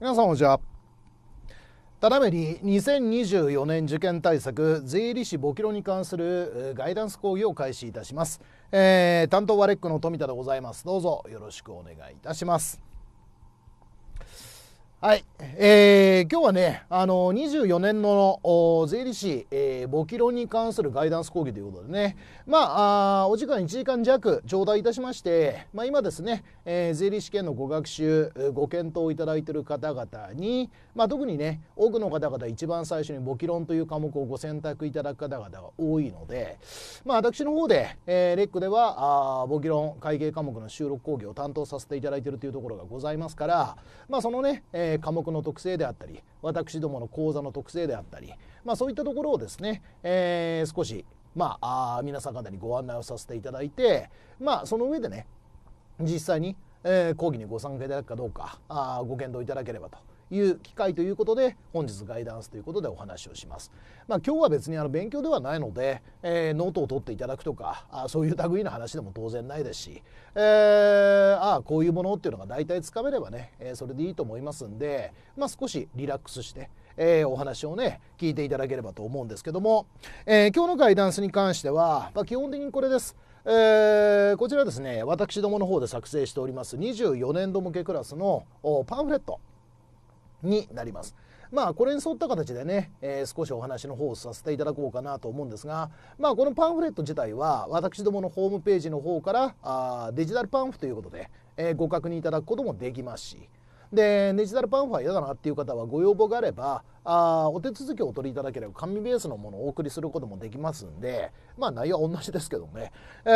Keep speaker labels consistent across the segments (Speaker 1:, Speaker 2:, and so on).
Speaker 1: 皆さんこんにちはただめに2024年受験対策税理士簿記論に関するガイダンス講義を開始いたします、えー、担当はレックの富田でございますどうぞよろしくお願いいたしますはい、えー、今日はねあの24年の税理士、えー、簿記論に関するガイダンス講義ということでねまあお時間1時間弱頂戴いたしまして、まあ、今ですね、えー、税理士験のご学習ご検討いただいている方々に、まあ、特にね多くの方々一番最初に簿記論という科目をご選択いただく方々が多いので、まあ、私の方で、えー、レックでは簿記論会計科目の収録講義を担当させていただいているというところがございますから、まあ、そのね、えーえー、科目の特性であったり私どもの講座の特性であったり、まあ、そういったところをですね、えー、少し、まあ、あ皆さん方にご案内をさせていただいて、まあ、その上でね実際に、えー、講義にご参加いただくかどうかあご検討いただければという機会ということで本日ガイダンスということでお話をします。まあ、今日は別にあの勉強ではないので、えー、ノートを取っていただくとかあそういう類の話でも当然ないですし、えー、ああこういうものっていうのが大体つかめればね、えー、それでいいと思いますんで、まあ、少しリラックスして。えー、お話をね聞いていただければと思うんですけども、えー、今日のガイダンスに関しては、まあ、基本的にこれです。えー、こちらですね私どもの方で作成しております24年度向けクラスのパンフレットになります。まあこれに沿った形でね、えー、少しお話の方をさせていただこうかなと思うんですが、まあ、このパンフレット自体は私どものホームページの方からあデジタルパンフということで、えー、ご確認いただくこともできますしでデジタルパンフは嫌だなっていう方はご要望があればあお手続きをお取りいただければ紙ベースのものをお送りすることもできますんでまあ内容は同じですけどね、え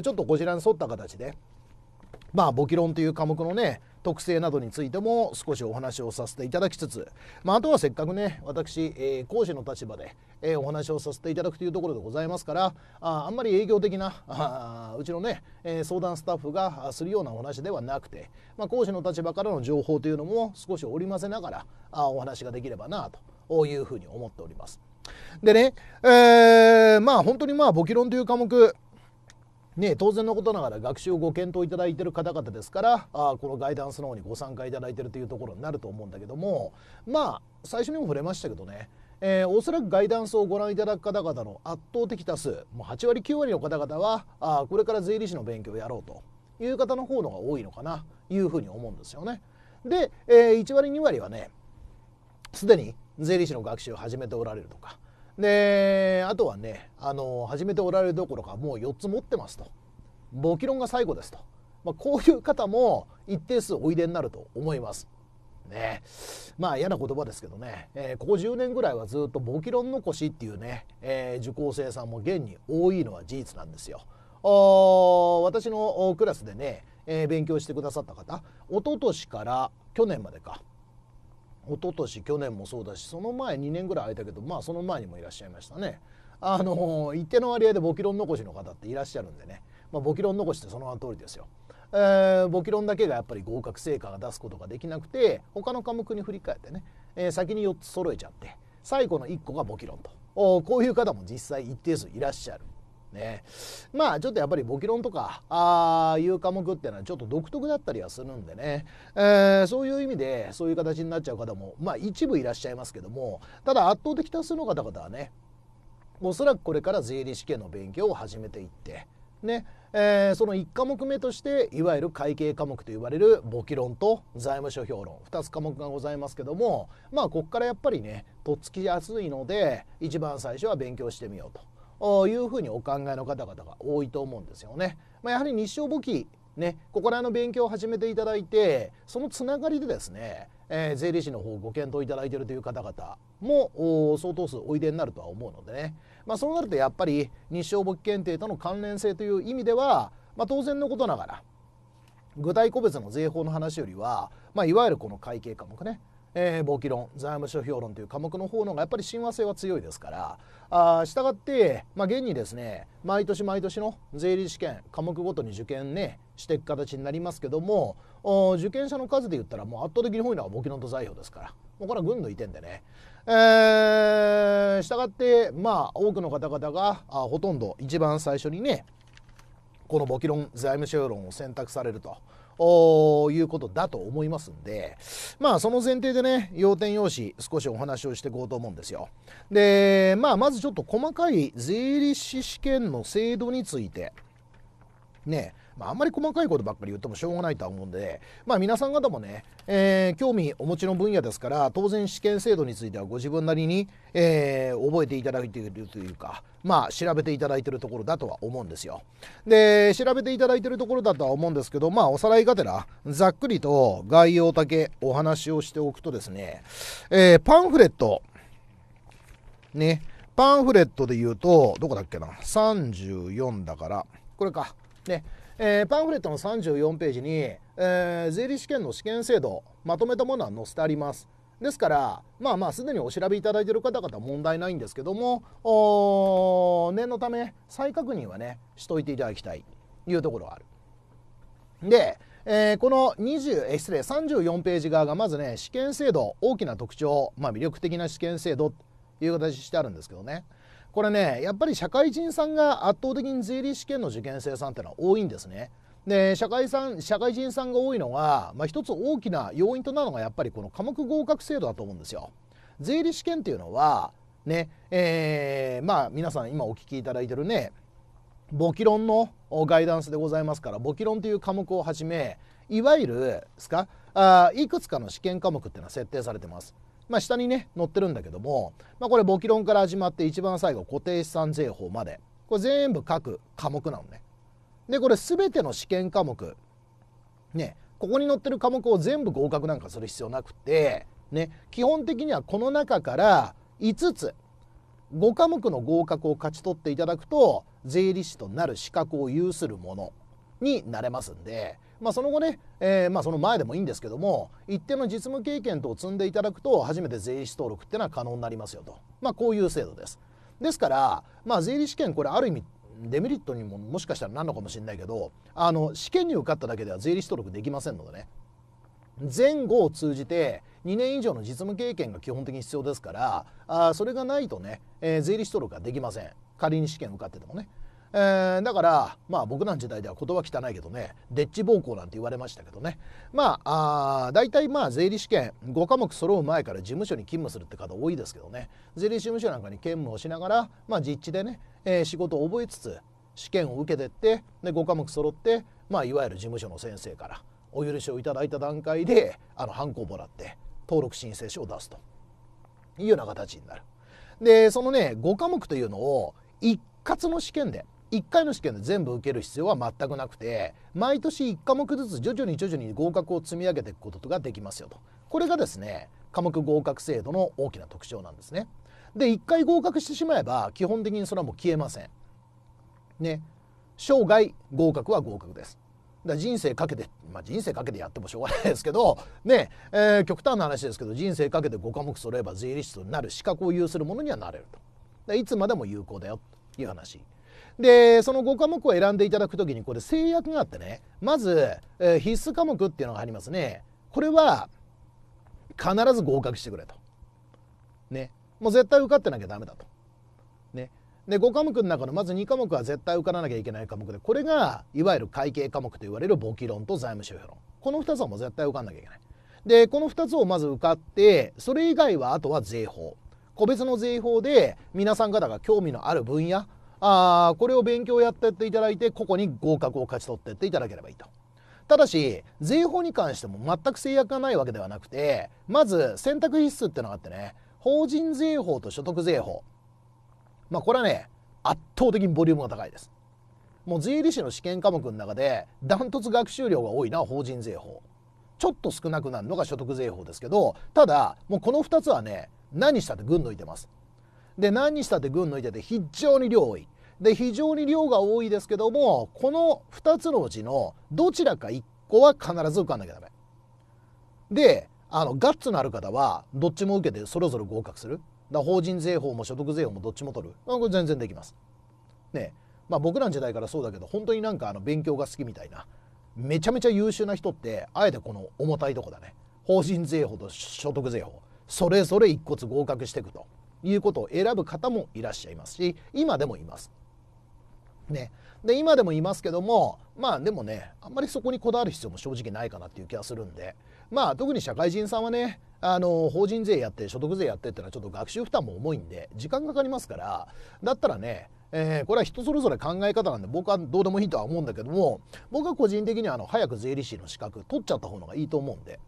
Speaker 1: ー、ちょっとこちらに沿った形でまあ簿記論という科目のね特性などについても少しお話をさせていただきつつ、まあ、あとはせっかくね私、えー、講師の立場で、えー、お話をさせていただくというところでございますからああんまり営業的なあうちのね、えー、相談スタッフがするようなお話ではなくて、まあ、講師の立場からの情報というのも少し織り交ぜながらあお話ができればなというふうに思っております。でね、えー、まあ本当にまあ簿記論という科目ね、当然のことながら学習をご検討いただいている方々ですからあこのガイダンスの方にご参加いただいているというところになると思うんだけどもまあ最初にも触れましたけどねえー、おそらくガイダンスをご覧いただく方々の圧倒的多数もう8割9割の方々はあこれから税理士の勉強をやろうという方の方のが多いのかないうふうに思うんですよね。で、えー、1割2割はねすでに税理士の学習を始めておられるとかで、あとはね、あの、始めておられるどころか、もう4つ持ってますと。簿記論が最後ですと。まあ、こういう方も一定数おいでになると思います。ね、まあ嫌な言葉ですけどね、えー、ここ10年ぐらいはずっと簿記論残しっていうね、えー、受講生さんも現に多いのは事実なんですよ。私のクラスでね、えー、勉強してくださった方一昨年から去年までか一昨年去年もそうだしその前2年ぐらい空いたけどまあその前にもいらっしゃいましたねあの一定の割合で簿記論残しの方っていらっしゃるんでね、まあ、論残しってその通りですよ、えー、論だけがやっぱり合格成果が出すことができなくて他の科目に振り返ってね、えー、先に4つ揃えちゃって最後の1個が簿記論ンとこういう方も実際一定数いらっしゃるねまあちょっとやっぱり簿記論とかああいう科目っていうのはちょっと独特だったりはするんでね、えー、そういう意味でそういう形になっちゃう方もまあ一部いらっしゃいますけどもただ圧倒的多数の方々はねおそらくこれから税理士系の勉強を始めていってねえー、その1科目目としていわゆる会計科目と言われる簿記論と財務諸表論2つ科目がございますけどもまあこっからやっぱりねとっつきやすいので一番最初は勉強してみようというふうにお考えの方々が多いと思うんですよね。まあ、やはり日照簿記ね、ここら辺の勉強を始めていただいてそのつながりでですね、えー、税理士の方をご検討いただいているという方々も相当数おいでになるとは思うのでね、まあ、そうなるとやっぱり日照簿記検定との関連性という意味では、まあ、当然のことながら具体個別の税法の話よりは、まあ、いわゆるこの会計科目ねえー、簿記論財務諸表論という科目の方のがやっぱり親和性は強いですからあしたがって、まあ、現にですね毎年毎年の税理試験科目ごとに受験ねしていく形になりますけども受験者の数で言ったらもう圧倒的に多いのは簿記論と財表ですからもうこれは軍の移転でね。えしたがってまあ多くの方々があほとんど一番最初にねこの簿記論財務諸表論を選択されると。いうことだと思いますんで、まあその前提でね、要点要旨少しお話をしていこうと思うんですよ。で、まあまずちょっと細かい税理士試験の制度について、ね、まあ、あんまり細かいことばっかり言ってもしょうがないとは思うんで、まあ、皆さん方もね、えー、興味お持ちの分野ですから当然試験制度についてはご自分なりに、えー、覚えていただいているというか、まあ、調べていただいているところだとは思うんですよ。で調べていただいているところだとは思うんですけど、まあ、おさらいがてらざっくりと概要だけお話をしておくとですね、えー、パンフレットねパンフレットで言うとどこだっけな34だからこれかねえー、パンフレットの34ページに、えー、税理士試験の試験制度まとめたものは載せてあります。ですからまあまあすでにお調べいただいている方々は問題ないんですけども念のため再確認はねしといていただきたいというところがある。で、えー、この20え失礼34ページ側がまずね試験制度大きな特徴、まあ、魅力的な試験制度という形してあるんですけどね。これねやっぱり社会人さんが圧倒的に税理士試験の受験生さんってのは多いんですね。で社会さん社会人さんが多いのが、まあ、一つ大きな要因となるのがやっぱりこの科目合格制度だと思うんですよ。税理士試験っていうのはねえー、まあ皆さん今お聞きいただいてるね簿記論のガイダンスでございますから簿記論という科目をはじめいわゆるですかあいくつかの試験科目っていうのは設定されてます。まあ、下にね載ってるんだけども、まあ、これ簿記論から始まって一番最後固定資産税法までこれ全部各科目なのね。でこれ全ての試験科目ねここに載ってる科目を全部合格なんかする必要なくて、ね、基本的にはこの中から5つ5科目の合格を勝ち取っていただくと税理士となる資格を有するものになれますんでまあ、その後ね、えー、まあ、その前でもいいんですけども一定の実務経験等を積んでいただくと初めて税理士登録っていうのは可能になりますよと、まあ、こういう制度ですですから、まあ、税理士試験これある意味デメリットにももしかしたらなるのかもしれないけどあの試験に受かっただけでは税理士登録できませんのでね前後を通じて2年以上の実務経験が基本的に必要ですからあそれがないとね、えー、税理士登録ができません仮に試験受かっててもねえー、だからまあ僕らの時代では言葉汚いけどねでっち暴行なんて言われましたけどねまああ大体まあ税理試験5科目揃う前から事務所に勤務するって方多いですけどね税理士事務所なんかに勤務をしながら、まあ、実地でね、えー、仕事を覚えつつ試験を受けてってで5科目揃って、まあ、いわゆる事務所の先生からお許しをいただいた段階であのハンコをもらって登録申請書を出すというような形になる。でそのね5科目というのを一括の試験で1回の試験で全部受ける必要は全くなくて毎年1科目ずつ徐々に徐々に合格を積み上げていくことができますよとこれがですね科目合格制度の大きな特徴なんですねで1回合格してしまえば基本的にそれはもう消えませんね生涯合格は合格ですだ人生かけて、まあ、人生かけてやってもしょうがないですけど、ねえー、極端な話ですけど人生かけて5科目揃えば税理士となる資格を有するものにはなれるといつまでも有効だよという話。でその5科目を選んでいただくときにこれ制約があってねまず、えー、必須科目っていうのがありますねこれは必ず合格してくれと。ね。もう絶対受かってなきゃダメだと。ね。で5科目の中のまず2科目は絶対受からなきゃいけない科目でこれがいわゆる会計科目と言われる簿記論と財務諸表論この2つはもう絶対受かんなきゃいけないでこの2つをまず受かってそれ以外はあとは税法個別の税法で皆さん方が興味のある分野あこれを勉強やってっていただいてここに合格を勝ち取ってっていただければいいと。ただし税法に関しても全く制約がないわけではなくてまず選択必須ってのがあってね法人税法と所得税法まあこれはね圧倒的にボリュームが高いですもう税理士の試験科目の中でダントツ学習量が多いのは法人税法ちょっと少なくなるのが所得税法ですけどただもうこの2つはね何したって群抜いてますで何にしたって群抜いてて非常に量多い。で非常に量が多いですけどもこの2つのうちのどちらか1個は必ず受かんなきゃダメ。であのガッツのある方はどっちも受けてそれぞれ合格する。だ法人税法も所得税法もどっちも取る。これ全然できます。ねまあ、僕らの時代からそうだけど本当になんかあの勉強が好きみたいなめちゃめちゃ優秀な人ってあえてこの重たいとこだね法人税法と所得税法それぞれ一骨合格していくと。いうことを選ぶ方もいらっしゃいますし今でもいます。ね、で今でもいますけどもまあでもねあんまりそこにこだわる必要も正直ないかなっていう気がするんでまあ特に社会人さんはねあの法人税やって所得税やってってのはちょっと学習負担も重いんで時間かかりますからだったらねえー、これは人それぞれ考え方なんで僕はどうでもいいとは思うんだけども僕は個人的にはあの早く税理士の資格取っちゃった方がいいと思うんで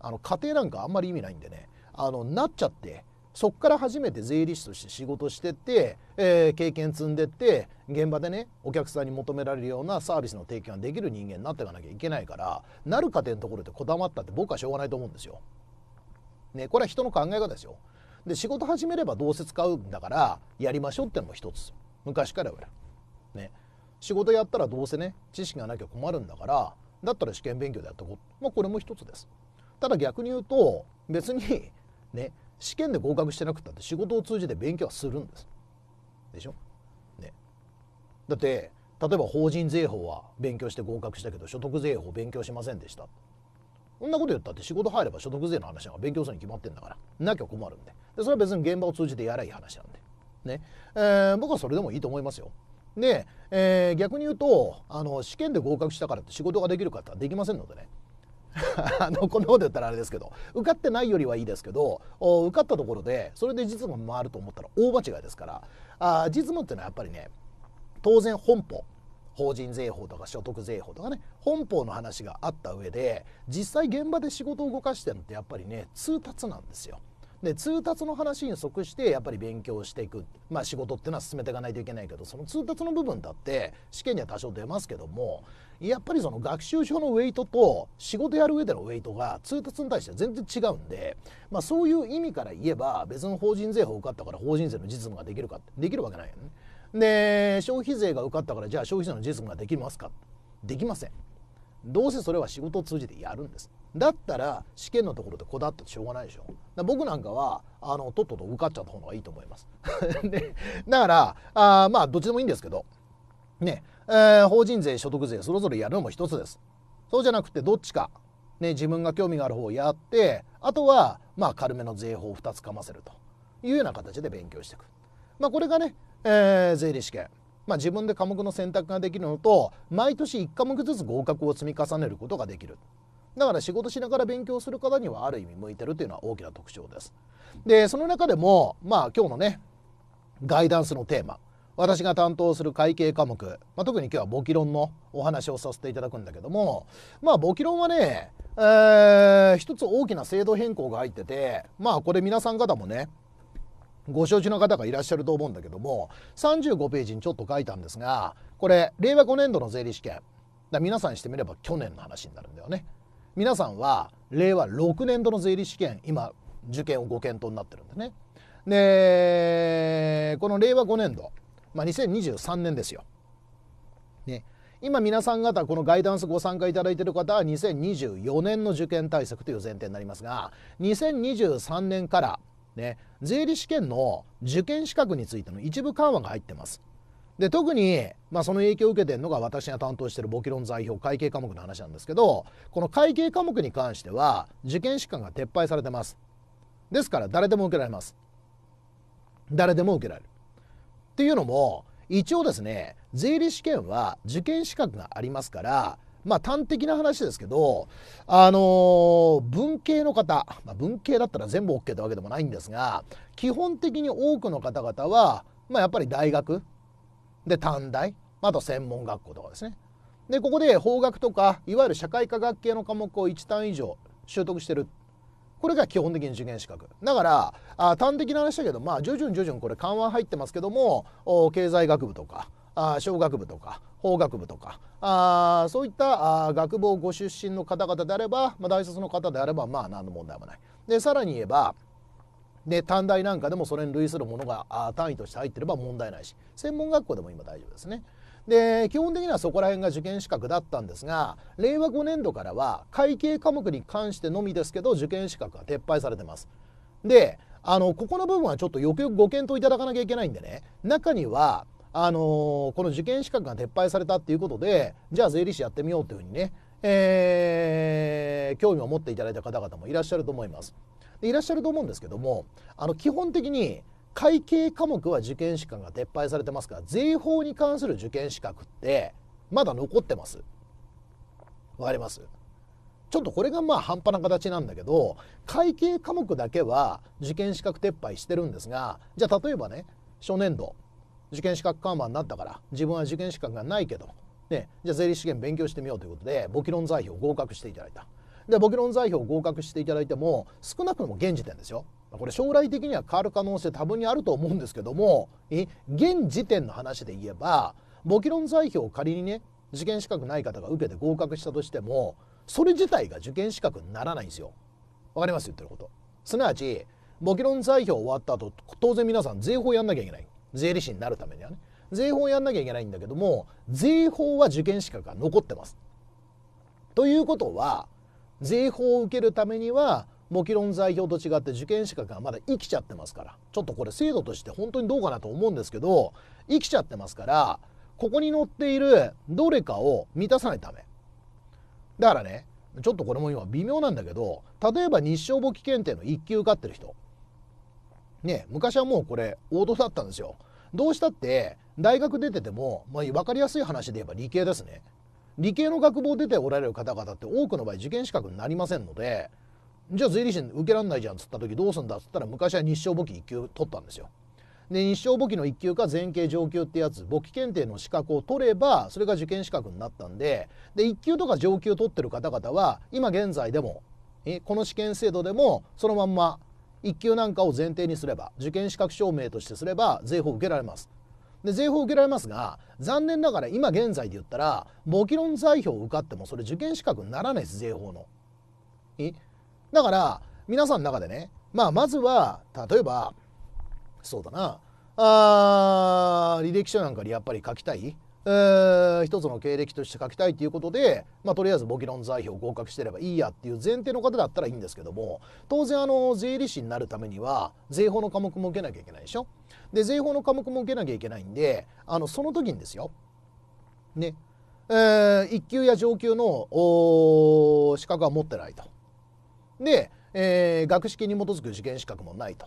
Speaker 1: あの家庭なんかあんまり意味ないんでねあのなっちゃってそこから初めて税理士として仕事してて、えー、経験積んでって現場でねお客さんに求められるようなサービスの提供ができる人間になっていかなきゃいけないからなる過程のところでこだわったって僕はしょうがないと思うんですよ。ね、これは人の考え方ですよ。で仕事始めればどうせ使うんだからやりましょうってのも一つ昔から言われる。ね、仕事やったらどうせね知識がなきゃ困るんだからだったら試験勉強でやっておこう、まあ、これも一つです。ただ逆に言うと別にね試験で合格してなくたって仕事を通じて勉強はするんです。でしょ、ね、だって例えば法人税法は勉強して合格したけど所得税法勉強しませんでしたそんなこと言ったって仕事入れば所得税の話は勉強するに決まってんだからなきゃ困るんででそれは別に現場を通じてやらいい話なんで、ねえー、僕はそれでもいいと思いますよ。で、えー、逆に言うとあの試験で合格したからって仕事ができるかってできませんのでね あのこんなこと言ったらあれですけど受かってないよりはいいですけど受かったところでそれで実務回ると思ったら大間違いですからあ実務っていうのはやっぱりね当然本法法人税法とか所得税法とかね本法の話があった上で実際現場で仕事を動かしてるのってやっぱりね通達なんですよ。で通達の話に即してやっぱり勉強していく、まあ、仕事っていうのは進めていかないといけないけどその通達の部分だって試験には多少出ますけどもやっぱりその学習書のウェイトと仕事やる上でのウェイトが通達に対して全然違うんで、まあ、そういう意味から言えば別の法人税法受かったから法人税の実務ができるかできるわけないよね。で消費税が受かったからじゃあ消費税の実務ができますかできません。どうせそれは仕事を通じてやるんです。だったら試験のところでこだわってしょうがないでしょ。僕なんかはあのとっとと受かっちゃった方がいいと思います。でだからあまあどっちでもいいんですけどねえー、法人税所得税それぞれやるのも一つですそうじゃなくてどっちか、ね、自分が興味がある方をやってあとはまあ軽めの税法を2つかませるというような形で勉強していく、まあ、これがね、えー、税理試験、まあ、自分で科目の選択ができるのと毎年1科目ずつ合格を積み重ねることができるだから仕事しながら勉強する方にはある意味向いてるというのは大きな特徴ですでその中でもまあ今日のねガイダンスのテーマ私が担当する会計科目、まあ、特に今日は簿記論のお話をさせていただくんだけどもまあ簿記論はね、えー、一つ大きな制度変更が入っててまあこれ皆さん方もねご承知の方がいらっしゃると思うんだけども35ページにちょっと書いたんですがこれ令和5年度の税理試験だ皆さんにしてみれば去年の話になるんだよね。皆さんは令和6年度の税理試験今受験をご検討になってるんでね。でこの令和5年度まあ、2023年ですよ。ね、今皆さん方このガイダンスご参加いただいている方は2024年の受験対策という前提になりますが2023年から、ね、税理試験の受験資格についての一部緩和が入ってます。で特に、まあ、その影響を受けてるのが私が担当している簿記論代表会計科目の話なんですけどこの会計科目に関しては受験資格が撤廃されてますですから誰でも受けられます誰でも受けられるっていうのも一応ですね税理士試験は受験資格がありますからまあ端的な話ですけどあのー、文系の方、まあ、文系だったら全部 OK ってわけでもないんですが基本的に多くの方々は、まあ、やっぱり大学で短大あと専門学校とかですねでここで法学とかいわゆる社会科学系の科目を1単位以上習得してるこれが基本的に受験資格だからあ端的な話だけどまあ徐々に徐々にこれ緩和入ってますけども経済学部とかあ小学部とか法学部とかあそういったあ学部をご出身の方々であれば、まあ、大卒の方であればまあ何の問題もない。でさらに言えばで短大なんかでもそれに類するものが単位として入ってれば問題ないし専門学校でも今大丈夫ですね。で基本的にはそこら辺が受験資格だったんですが令和5年度からは会計科目に関してのみですけど受験資格が撤廃されてます。であのここの部分はちょっとよくよくご検討いただかなきゃいけないんでね中にはあのー、この受験資格が撤廃されたっていうことでじゃあ税理士やってみようというふうにね、えー、興味を持っていただいた方々もいらっしゃると思います。でいらっしゃると思うんですけどもあの基本的に会計科目は受験資格が撤廃されてますから税法に関する受験資格ってまだ残ってますわかりますちょっとこれがまあ半端な形なんだけど会計科目だけは受験資格撤廃してるんですがじゃあ例えばね初年度受験資格緩和になったから自分は受験資格がないけど、ね、じゃあ税理士試験勉強してみようということで簿記論財表合格していただいたで簿記論財表合格していただいても少なくとも現時点ですよこれ将来的には変わる可能性多分にあると思うんですけども現時点の話で言えば簿記論採表を仮にね受験資格ない方が受けて合格したとしてもそれ自体が受験資格にならないんですよ。わかります言ってること。すなわち簿記論採表終わった後当然皆さん税法やんなきゃいけない税理士になるためにはね税法やんなきゃいけないんだけども税法は受験資格が残ってます。ということは税法を受けるためにはもちろん表と違って受験資格がまだ生きちゃってますからちょっとこれ制度として本当にどうかなと思うんですけど生きちゃってますからここに載っているどれかを満たさないためだからねちょっとこれも今微妙なんだけど例えば日照簿記検定の1級受かってる人ね昔はもうこれ王道だったんですよどうしたって大学出てても、まあ、分かりやすい話で言えば理系ですね理系の学部を出ておられる方々って多くの場合受験資格になりませんのでじゃあ税理士受けられないじゃんっつった時どうすんだっつったら昔は日照簿記1級取ったんですよ。で日照簿記の1級か前傾上級ってやつ簿記検定の資格を取ればそれが受験資格になったんでで1級とか上級取ってる方々は今現在でもえこの試験制度でもそのまんま1級なんかを前提にすれば受験資格証明としてすれば税法受けられます。で税法受けられますが残念ながら今現在で言ったら簿記論財票を受かってもそれ受験資格にならないです税法の。えだから皆さんの中でね、まあ、まずは例えばそうだなあ履歴書なんかにやっぱり書きたい、えー、一つの経歴として書きたいということで、まあ、とりあえず簿記論座標合格してればいいやっていう前提の方だったらいいんですけども当然あの税理士になるためには税法の科目も受けなきゃいけないでしょで税法の科目も受けなきゃいけないんであのその時にですよね、えー、一級や上級の資格は持ってないと。で、えー、学識に基づく受験資格もないと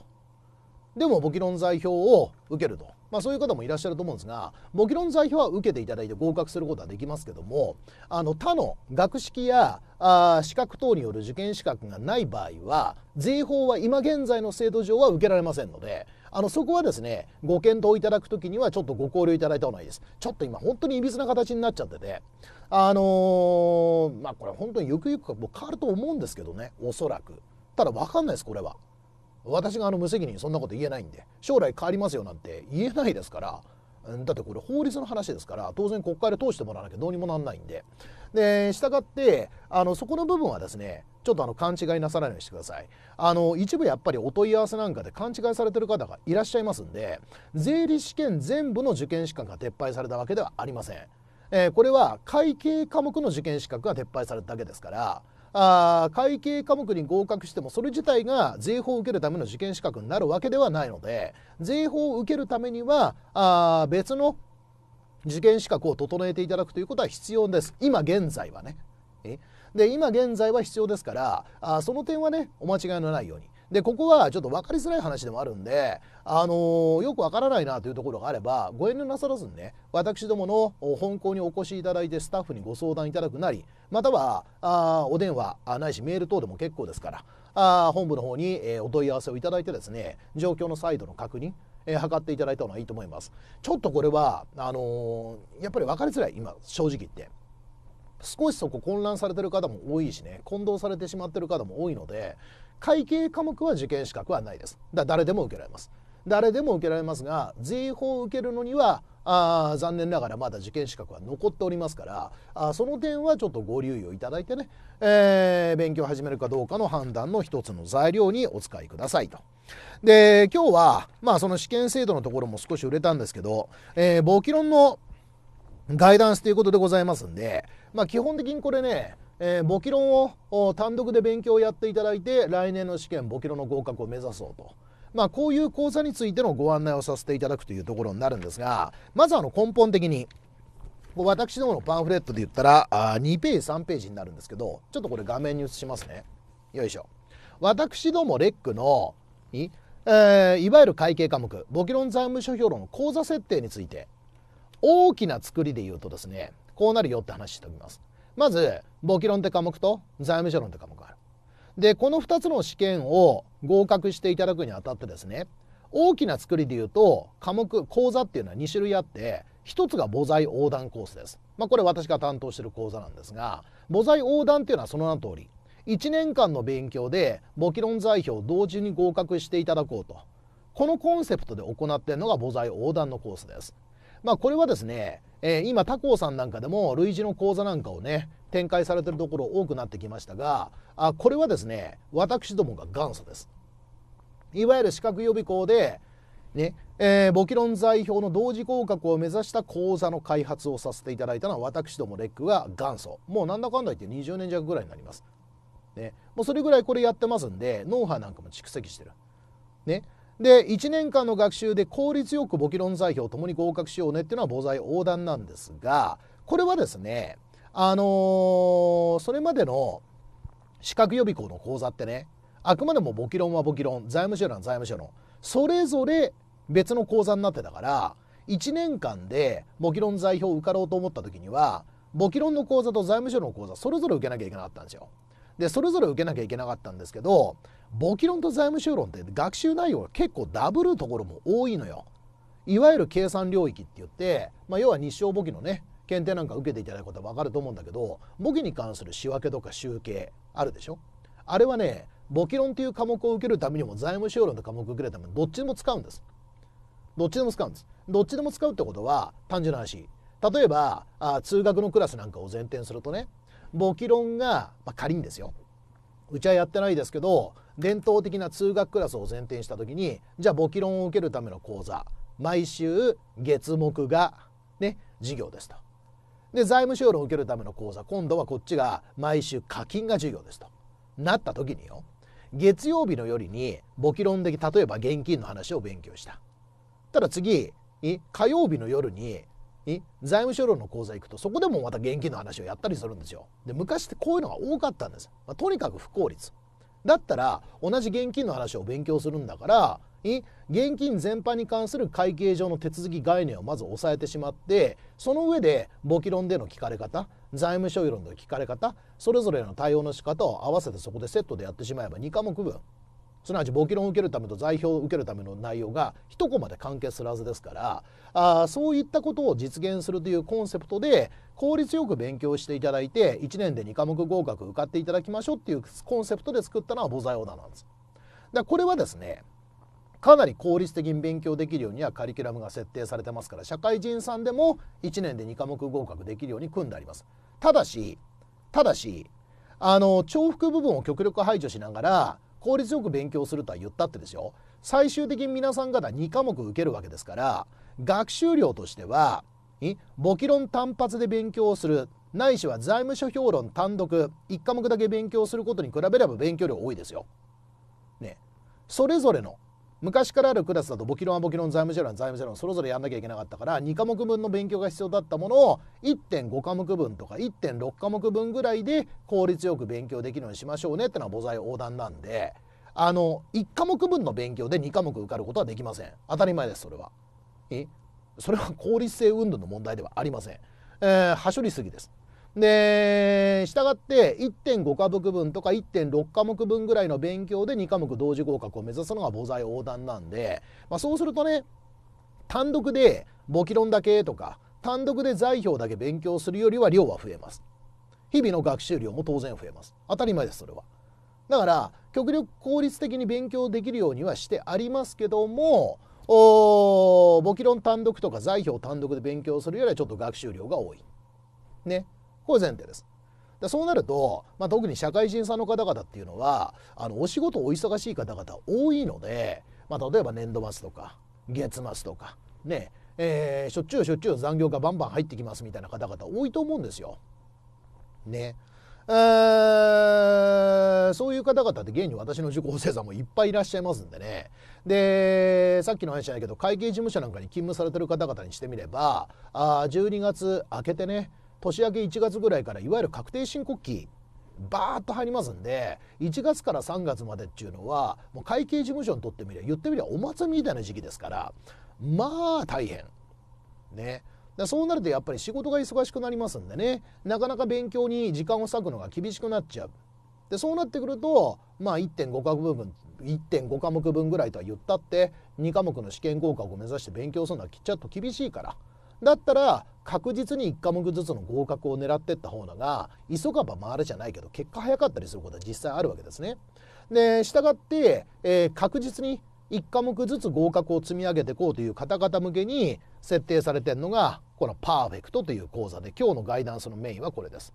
Speaker 1: でも簿記論材表を受けると、まあ、そういう方もいらっしゃると思うんですが簿記論材表は受けていただいて合格することはできますけどもあの他の学識やあ資格等による受験資格がない場合は税法は今現在の制度上は受けられませんのであのそこはですねご検討いただく時にはちょっとご考慮いただいた方がいいですちょっと今本当にいびつな形になっちゃっててあのー、まあこれ本当にゆくゆくもう変わると思うんですけどねおそらくただ分かんないですこれは私があの無責任にそんなこと言えないんで将来変わりますよなんて言えないですからだってこれ法律の話ですから当然国会で通してもらわなきゃどうにもなんないんででしたがってあのそこの部分はですねちょっとあの勘違いなさらないようにしてくださいあの一部やっぱりお問い合わせなんかで勘違いされてる方がいらっしゃいますんで税理試験全部の受験資格が撤廃されたわけではありません、えー、これは会計科目の受験資格が撤廃されただけですからあ会計科目に合格してもそれ自体が税法を受けるための受験資格になるわけではないので税法を受けるためにはあ別の受験資格を整えていただくということは必要です今現在はね。で今現在は必要ですからあその点はねお間違いのないようにでここはちょっと分かりづらい話でもあるんで、あのー、よく分からないなというところがあればご遠慮なさらずにね私どもの本校にお越しいただいてスタッフにご相談いただくなりまたはあお電話ないしメール等でも結構ですからあ本部の方に、えお問い合わせをいただいてですね状況の再度の確認えー、っていただいた方がいいと思います。ちょっとこれはあのー、やっぱり分かりづらい今正直言って。少しそこ混乱されてる方も多いしね混同されてしまってる方も多いので会計科目は受験資格はないですだ誰でも受けられます誰でも受けられますが税法を受けるのにはあ残念ながらまだ受験資格は残っておりますからあその点はちょっとご留意をいただいてね、えー、勉強を始めるかどうかの判断の一つの材料にお使いくださいと。で今日はまあその試験制度のところも少し売れたんですけど、えー、簿記論のガイダンスということでございますんで、まあ、基本的にこれねえー、簿記論を単独で勉強をやっていただいて来年の試験簿記論の合格を目指そうと。まあ、こういう講座についてのご案内をさせていただくというところになるんですがまずあの根本的に私どものパンフレットで言ったらあ2ページ3ページになるんですけどちょっとこれ画面に映しますねよいしょ私どもレックのい,、えー、いわゆる会計科目簿記論財務諸表論の講座設定について大きな作りで言うとですねこうなるよって話しておきますまず簿記論って科目と財務諸論って科目がある。でこの2つの試験を合格していただくにあたってですね大きな作りでいうと科目講座っていうのは2種類あって1つが母材横断コースです。まあ、これ私が担当してる講座なんですが母材横断っていうのはその名の通り1年間の勉強で簿記論財表を同時に合格していただこうとこのコンセプトで行っているのが母材横断のコースです。まあ、これはですね、えー、今他校さんなんかでも類似の講座なんかをね展開されてるところ多くなってきましたがあこれはですね私どもが元祖ですいわゆる資格予備校でねえー、簿記論在表の同時合格を目指した講座の開発をさせていただいたのは私どもレックが元祖もうなんだかんだ言って20年弱ぐらいになります、ね、もうそれぐらいこれやってますんでノウハウなんかも蓄積してる、ね、で1年間の学習で効率よく簿記論採表を共に合格しようねっていうのは防災横断なんですがこれはですねあのー、それまでの資格予備校の講座ってねあくまでも簿記論は簿記論財務省論財務省論それぞれ別の講座になってたから1年間で簿記論財票を受かろうと思った時には簿記論の講座と財務省の講座それぞれ受けなきゃいけなかったんですよ。でそれぞれ受けなきゃいけなかったんですけど簿記論と財務収論って学習内容が結構ダブルところも多いのよ。いわゆる計算領域って言って、まあ、要は日照簿記のね検定なんか受けていただくことは分かると思うんだけど簿記に関する仕分けとか集計あるでしょあれはね簿記論っていう科目を受けるためにも財務省論の科目を受けるためにどっちでも使うんですどっちでも使うんですどっちでも使うってことは単純な話例えばあ通学のクラスなんかを前提にするとね簿記論が、まあ、仮にですようちはやってないですけど伝統的な通学クラスを前提にした時にじゃあ簿記論を受けるための講座毎週月目がね授業ですと。で財務省論を受けるための講座今度はこっちが毎週課金が授業ですとなった時によ月曜日の夜に簿記論的例えば現金の話を勉強した。ただ次火曜日の夜に財務諸論の講座行くとそこでもまた現金の話をやったりするんですよ。で昔ってこういうのが多かったんです。まあ、とにかく不効率。だったら同じ現金の話を勉強するんだから現金全般に関する会計上の手続き概念をまず押さえてしまってその上で簿記論での聞かれ方財務諸理論での聞かれ方それぞれの対応の仕方を合わせてそこでセットでやってしまえば2科目分すなわち簿記論を受けるためと財票を受けるための内容が一コマで完結するはずですからあそういったことを実現するというコンセプトで効率よく勉強していただいて1年で2科目合格受かっていただきましょうっていうコンセプトで作ったのは母財オーダーなんです。でこれはですねかなり効率的に勉強できるようにはカリキュラムが設定されてますから社会人さんでも1年で2科目合格できるように組んであります。ただしただしあの重複部分を極力排除しながら効率よく勉強するとは言ったってですよ最終的に皆さん方2科目受けるわけですから学習量としては簿記論単発で勉強するないしは財務諸表論単独1科目だけ勉強することに比べれば勉強量多いですよ。ねそれぞれの昔からあるクラスだと簿記論は簿記論財務諸論財務諸論それぞれやんなきゃいけなかったから2科目分の勉強が必要だったものを1.5科目分とか1.6科目分ぐらいで効率よく勉強できるようにしましょうねってのは母材横断なんであの1科目分の勉強で2科目受かることはできません当たり前ですそれはえそれは効率性運動の問題ではありません、えー、はしょりすぎですで、したがって1.5科目分とか1.6科目分ぐらいの勉強で2科目同時合格を目指すのが母材横断なんで、まあ、そうするとね、単独で簿記論だけとか、単独で財表だけ勉強するよりは量は増えます。日々の学習量も当然増えます。当たり前です、それは。だから、極力効率的に勉強できるようにはしてありますけども、お簿記論単独とか財表単独で勉強するよりはちょっと学習量が多い。ね。これ前提です。でそうなると、まあ、特に社会人さんの方々っていうのはあのお仕事お忙しい方々多いので、まあ、例えば年度末とか月末とかねえー、しょっちゅうしょっちゅう残業がバンバン入ってきますみたいな方々多いと思うんですよ。ね。そういう方々って現に私の受講生さんもいっぱいいらっしゃいますんでねでさっきの話じゃないけど会計事務所なんかに勤務されてる方々にしてみればあ12月明けてね年明け1月ぐらいからいわゆる確定申告期バーッと入りますんで1月から3月までっていうのはもう会計事務所にとってみりゃ言ってみりゃお祭りみたいな時期ですからまあ大変ねそうなるとやっぱり仕事が忙しくなりますんでねなかなか勉強に時間を割くのが厳しくなっちゃうでそうなってくるとまあ1.5科目分1.5科目分ぐらいとは言ったって2科目の試験合格を目指して勉強するのはきっちゃと厳しいから。だったら確実に1科目ずつの合格を狙ってった方のが急がば回るじゃないけど結果早かったりすることは実際あるわけですね。で従って、えー、確実に1科目ずつ合格を積み上げていこうという方々向けに設定されてるのがこのパーフェクトという講座で今日のガイダンスのメインはこれです。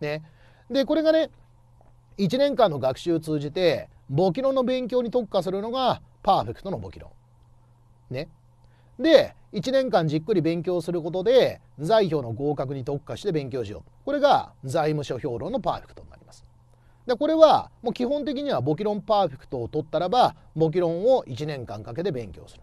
Speaker 1: ね、でこれがね1年間の学習を通じて簿記論の勉強に特化するのがパーフェクトの簿記論。ね、で1年間じっくり勉強することで財票の合格に特化して勉強しようこれが財務諸表論のパーフェクトになりますでこれはもう基本的には簿記論パーフェクトを取ったらば簿記論を1年間かけて勉強する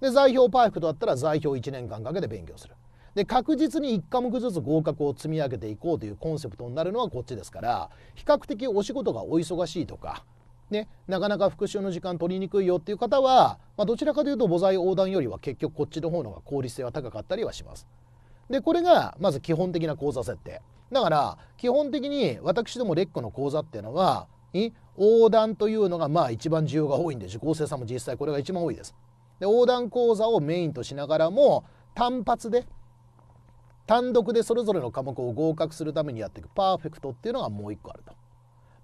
Speaker 1: で財表パーフェクトだったら財表1年間かけて勉強するで確実に1科目ずつ合格を積み上げていこうというコンセプトになるのはこっちですから比較的お仕事がお忙しいとかね、なかなか復習の時間取りにくいよっていう方は、まあ、どちらかというと母材横断よりは結局こっちの方の方が効率性は高かったりはします。でこれがまず基本的な講座設定だから基本的に私どもレックの講座っていうのは横断というのがまあ一番需要が多いんで受講生さんも実際これが一番多いです。で横断講座をメインとしながらも単発で単独でそれぞれの科目を合格するためにやっていくパーフェクトっていうのがもう一個あると。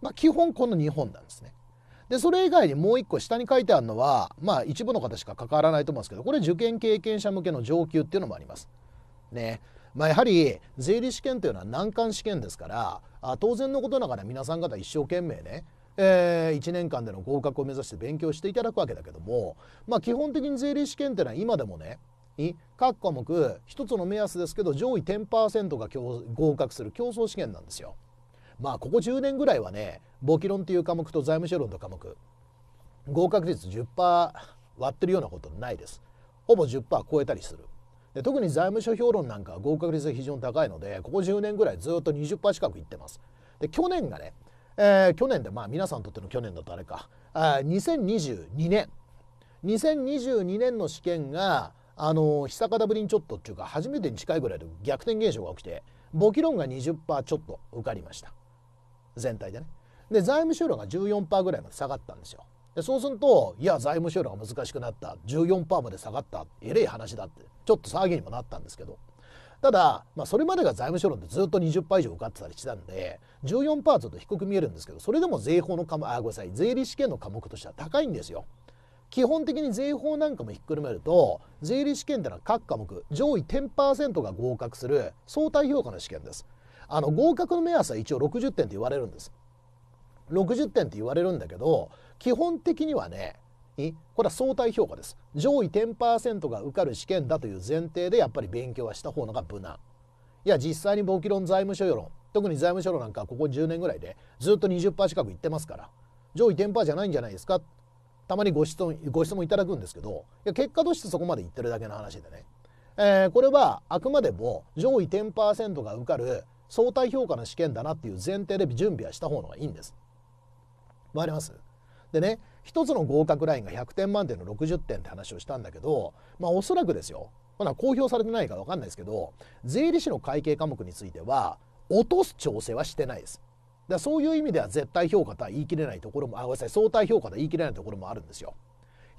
Speaker 1: まあ、基本この2本なんですね。でそれ以外にもう1個下に書いてあるのはまあ一部の方しか関わらないと思うんですけどこれ受験経験者向けの上級っていうのもあります。ねまあ、やはり税理試験というのは難関試験ですからあ当然のことながら皆さん方一生懸命ねえー、1年間での合格を目指して勉強していただくわけだけども、まあ、基本的に税理試験っていうのは今でもね各科目一つの目安ですけど上位10%が合格する競争試験なんですよ。まあここ10年ぐらいはね簿記論っていう科目と財務諸論の科目合格率10%割ってるようなことないです。ほぼ10%超えたりする。で特に財務諸評論なんかは合格率が非常に高いのでここ10年ぐらいずっと20%近くいってます。で去年がね、えー、去年でまあ皆さんにとっての去年だとあれかあ2022年2022年の試験があの久方ぶりにちょっとっていうか初めてに近いぐらいで逆転現象が起きて簿記論が20%ちょっと受かりました。全体でね。で財務収量が14%ぐらいまで下がったんですよ。でそうするといや財務収論が難しくなった14%まで下がったえれい話だってちょっと騒ぎにもなったんですけどただ、まあ、それまでが財務諸論でずっと20%以上受かってたりしたんで14%ずっと低く見えるんですけどそれでも税法の科目あごめんなさい税理試験の科目としては高いんですよ。基本的に税法なんかもひっくるめると税理試験ってのは各科目上位10%が合格する相対評価の試験です。あの合格の目安は一応60点って言われるんです60点って言われるんだけど基本的にはねこれは相対評価です上位10%が受かる試験だという前提でやっぱり勉強はした方が無難いや実際に簿記論財務諸世論特に財務諸論なんかここ10年ぐらいでずっと20%近くいってますから上位10%じゃないんじゃないですかたまにご質問ご質問いただくんですけどいや結果としてそこまでいってるだけの話でね、えー、これはあくまでも上位10%が受かる相対評価の試験だなっていう前提で準備はした方がいいんです。わかりますでね一つの合格ラインが100点満点の60点って話をしたんだけどまあおそらくですよまだ公表されてないか分かんないですけど税理士の会計科目については落とす調整はしてないです。だそういう意味では絶対評価とは言い切れないところもあごめんなさい相対評価とは言い切れないところもあるんですよ。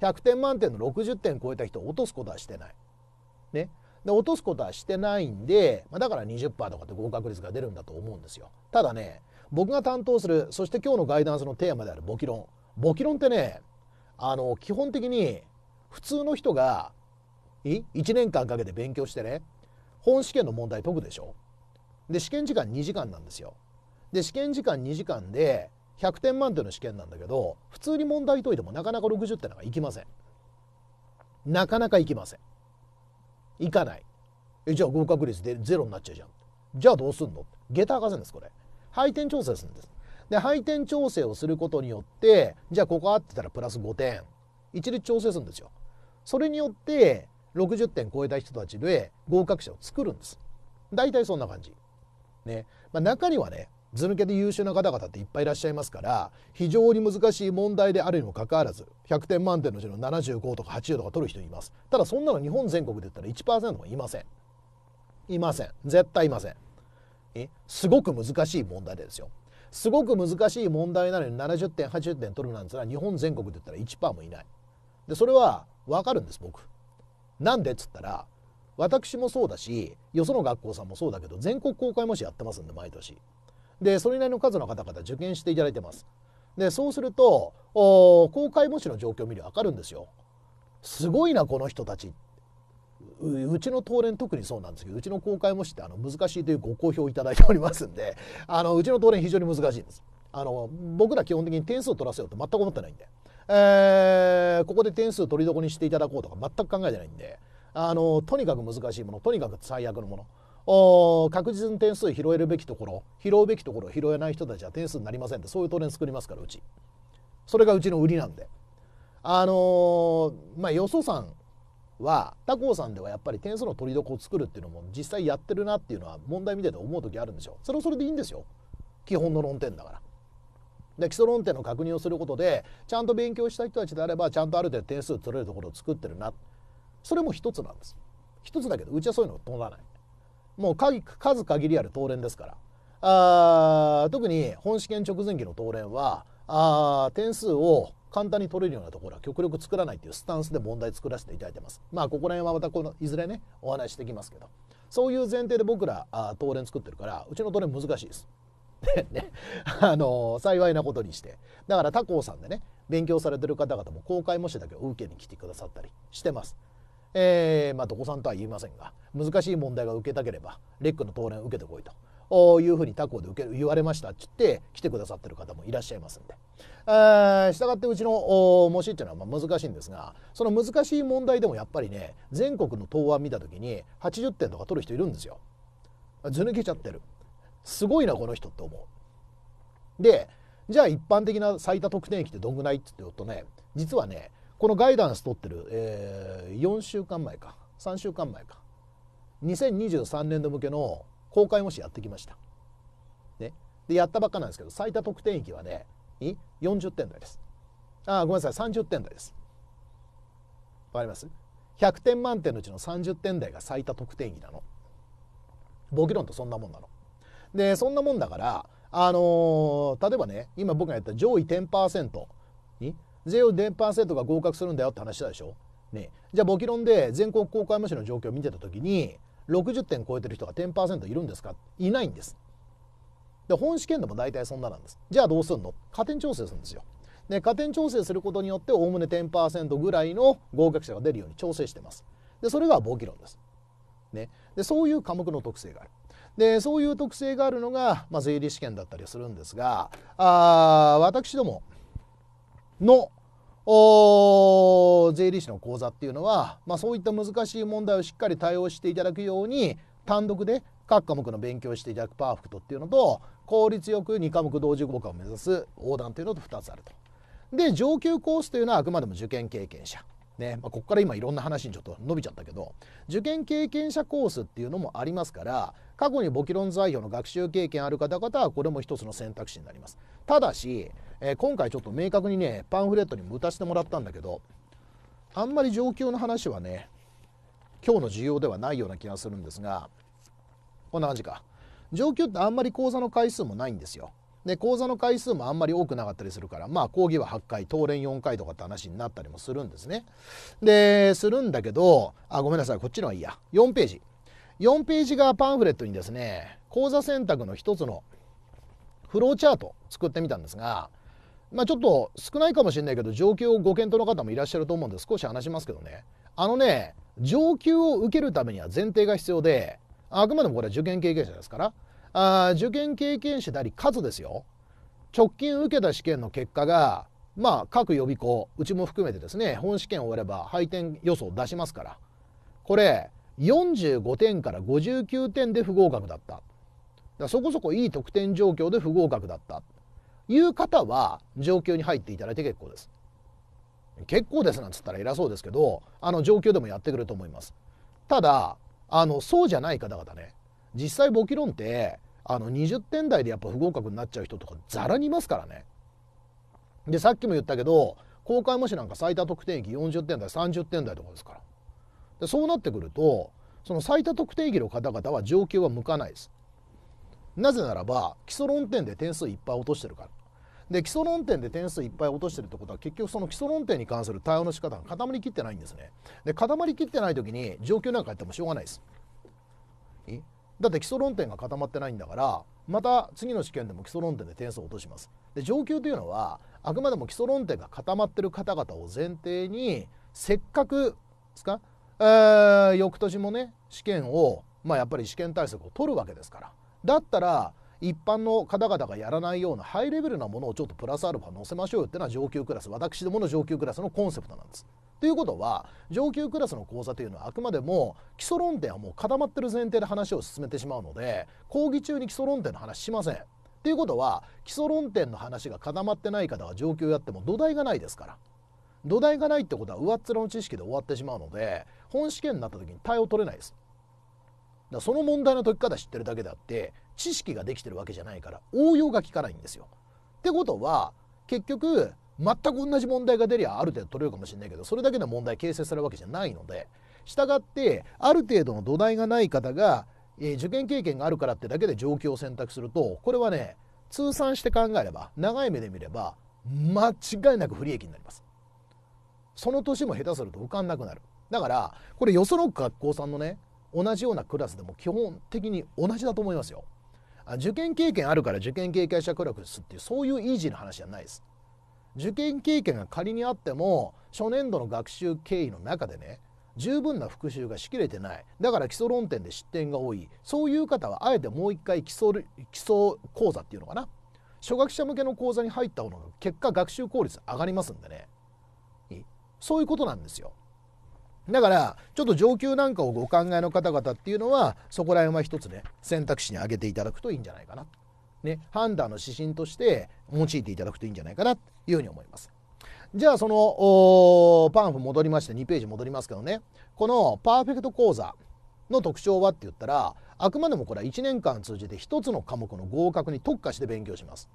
Speaker 1: 100点満点の60点超えた人を落とすことはしてない。ね、で落とすことはしてないんで、まあ、だから20%とかって合格率が出るんだと思うんですよただね僕が担当するそして今日のガイダンスのテーマである簿記論簿記論ってねあの基本的に普通の人が1年間かけて勉強してね本試験の問題解くでしょで試験時間2時間なんですよで試験時間2時間で100点満点の試験なんだけど普通に問題解いてもなかなか60点なんかいきませんなかなかいきません行かないえじゃあ合格率でゼロになっちゃうじゃんじゃあどうすんの下駄せんですこれ配点調整するんですで配点調整をすることによってじゃあここ合ってたらプラス5点一律調整するんですよそれによって60点超えた人たちで合格者を作るんです大体そんな感じね、まあ、中にはね図抜けで優秀な方々っていっぱいいらっしゃいますから非常に難しい問題であるにもかかわらず100点満点のうちの75とか80とか取る人いますただそんなの日本全国で言ったら1%もいませんいません絶対いませんえすごく難しい問題ですよすごく難しい問題なのに70点80点取るなんてら日本全国で言ったら1%もいないでそれは分かるんです僕なんでっつったら私もそうだしよその学校さんもそうだけど全国公開模試やってますんで毎年でそれなりの数の方々受験していただいてますでそうすると公開模試の状況を見るわかるんですよすごいなこの人たちうちの東連特にそうなんですけどうちの公開模試ってあの難しいというご好評いただいておりますんであのうちの東連非常に難しいんですあの僕ら基本的に点数を取らせようと全く思ってないんで、えー、ここで点数を取りどこにしていただこうとか全く考えてないんであのとにかく難しいものとにかく最悪のもの確実に点数拾えるべきところ拾うべきところを拾えない人たちは点数になりませんってそういうトレン作りますからうちそれがうちの売りなんであのー、まあよそさんは他校さんではやっぱり点数の取りどこを作るっていうのも実際やってるなっていうのは問題見てて思う時あるんでしょそれはそれでいいんですよ基本の論点だからで基礎論点の確認をすることでちゃんと勉強した人たちであればちゃんとある程度点数取れるところを作ってるなそれも一つなんです一つだけどうちはそういうのを取らないもう数限りある答練ですからあ特に本試験直前期の答練はあ点数を簡単に取れるようなところは極力作らないというスタンスで問題作らせていただいてます。まあここら辺はまたこのいずれねお話ししてきますけどそういう前提で僕らあ練作ってるからうちの答練難しいです。でね、あのー、幸いなことにしてだから他校さんでね勉強されてる方々も公開模試だけを受けに来てくださったりしてます。えー、まあどこさんとは言いませんが難しい問題が受けたければレックの答練を受けてこいと。いうふうに他校で受け言われましたっつって来てくださってる方もいらっしゃいますんで、えー、したがってうちの模試っていうのはまあ難しいんですがその難しい問題でもやっぱりね全国の答案見た時に80点とか取る人いるんですよ。ず抜けちゃってるすごいなこの人って思う。でじゃあ一般的な最多得点域ってどんぐらいって言うとね実はねこのガイダンス取ってる、えー、4週間前か3週間前か2023年度向けの公開模試やってきました。ね、でやったばっかなんですけど最多得点域はね40点台です。あごめんなさい30点台です。わかります ?100 点満点のうちの30点台が最多得点域なの。簿記論ってそんなもんなの。でそんなもんだから、あのー、例えばね今僕がやった上位10%税 o 伝般生徒が合格するんだよって話したでしょ。ね、じゃあ簿記論で全国公開無視の状況を見てた時に60点超えてる人が10%いるんですかいないんです。で本試験でも大体そんななんです。じゃあどうするの加点調整するんですよ。で加点調整することによっておおむね10%ぐらいの合格者が出るように調整してます。でそれが簿記論です。ね、でそういう科目の特性がある。でそういう特性があるのが、まあ、税理試験だったりするんですがあ私どもの税理士の講座っていうのは、まあ、そういった難しい問題をしっかり対応していただくように単独で各科目の勉強をしていただくパーフェクトっていうのと効率よく2科目同時合格を目指す横断というのと2つあると。で上級コースというのはあくまでも受験経験者。ねまあ、ここから今いろんな話にちょっと伸びちゃったけど受験経験者コースっていうのもありますから過去に簿記論材料の学習経験ある方々はこれも一つの選択肢になります。ただしえー、今回ちょっと明確にねパンフレットに打たせてもらったんだけどあんまり状況の話はね今日の需要ではないような気がするんですがこんな感じか状況ってあんまり講座の回数もないんですよで講座の回数もあんまり多くなかったりするからまあ講義は8回当連4回とかって話になったりもするんですねでするんだけどあごめんなさいこっちのはいいや4ページ4ページがパンフレットにですね講座選択の一つのフローチャート作ってみたんですがまあ、ちょっと少ないかもしれないけど上級をご検討の方もいらっしゃると思うんで少し話しますけどねあのね上級を受けるためには前提が必要であくまでもこれは受験経験者ですからあ受験経験者であり数ですよ直近受けた試験の結果がまあ各予備校うちも含めてですね本試験を終われば配点予想を出しますからこれ45点から59点で不合格だっただそこそこいい得点状況で不合格だったいう方は状況に入っていただいて結構です。結構ですなんつったら偉そうですけどあの状況でもやってくると思います。ただあのそうじゃない方々ね実際簿記論ってあの20点台でやっぱ不合格になっちゃう人とかざらにいますからね。でさっきも言ったけど公開模試なんか最多得点域40点台30点台とかですから。でそうなってくるとその最多得点域の方々は状況は向かないです。なぜならば基礎論点で点数いっぱい落としてるからで基礎論点で点数いっぱい落としてるってことは結局その基礎論点に関する対応の仕方が固まりきってないんですねで固まりきってない時に上級なんかやってもしょうがないですだって基礎論点が固まってないんだからまた次の試験でも基礎論点で点数を落としますで上級というのはあくまでも基礎論点が固まってる方々を前提にせっかくですか、えー、翌年もね試験をまあやっぱり試験対策を取るわけですからだったら一般の方々がやらないようなハイレベルなものをちょっとプラスアルファ載せましょうよっていうのは上級クラス私どもの上級クラスのコンセプトなんです。ということは上級クラスの講座というのはあくまでも基礎論点はもう固まってる前提で話を進めてしまうので講義中に基礎論点の話しません。ということは基礎論点の話が固まってない方は上級やっても土台がないですから。土台がないってことは上っ面の知識で終わってしまうので本試験になった時に対応取れないです。だその問題の解き方知ってるだけであって知識ができてるわけじゃないから応用が効かないんですよ。ってことは結局全く同じ問題が出りゃある程度取れるかもしれないけどそれだけの問題形成されるわけじゃないのでしたがってある程度の土台がない方が、えー、受験経験があるからってだけで状況を選択するとこれはね通算して考えれば長い目で見れば間違いなく不利益になります。その年も下手すると浮かんなくなる。だからこれよその学校さんのね同じようなクラスでも基本的に同じだと思いますよ。受験経験あるから受験経験者クラスっていうそういうイージーな話じゃないです。受験経験が仮にあっても初年度の学習経緯の中でね十分な復習がしきれてないだから基礎論点で失点が多いそういう方はあえてもう一回基礎基礎講座っていうのかな初学者向けの講座に入った方の結果学習効率上がりますんでねそういうことなんですよ。だからちょっと上級なんかをお考えの方々っていうのはそこら辺は一つね選択肢に挙げていただくといいんじゃないかな、ね、判断の指針として用いていただくといいんじゃないかなというふうに思います。じゃあそのパンフ戻りまして2ページ戻りますけどねこのパーフェクト講座の特徴はって言ったらあくまでもこれは1年間通じて1つの科目の合格に特化して勉強します。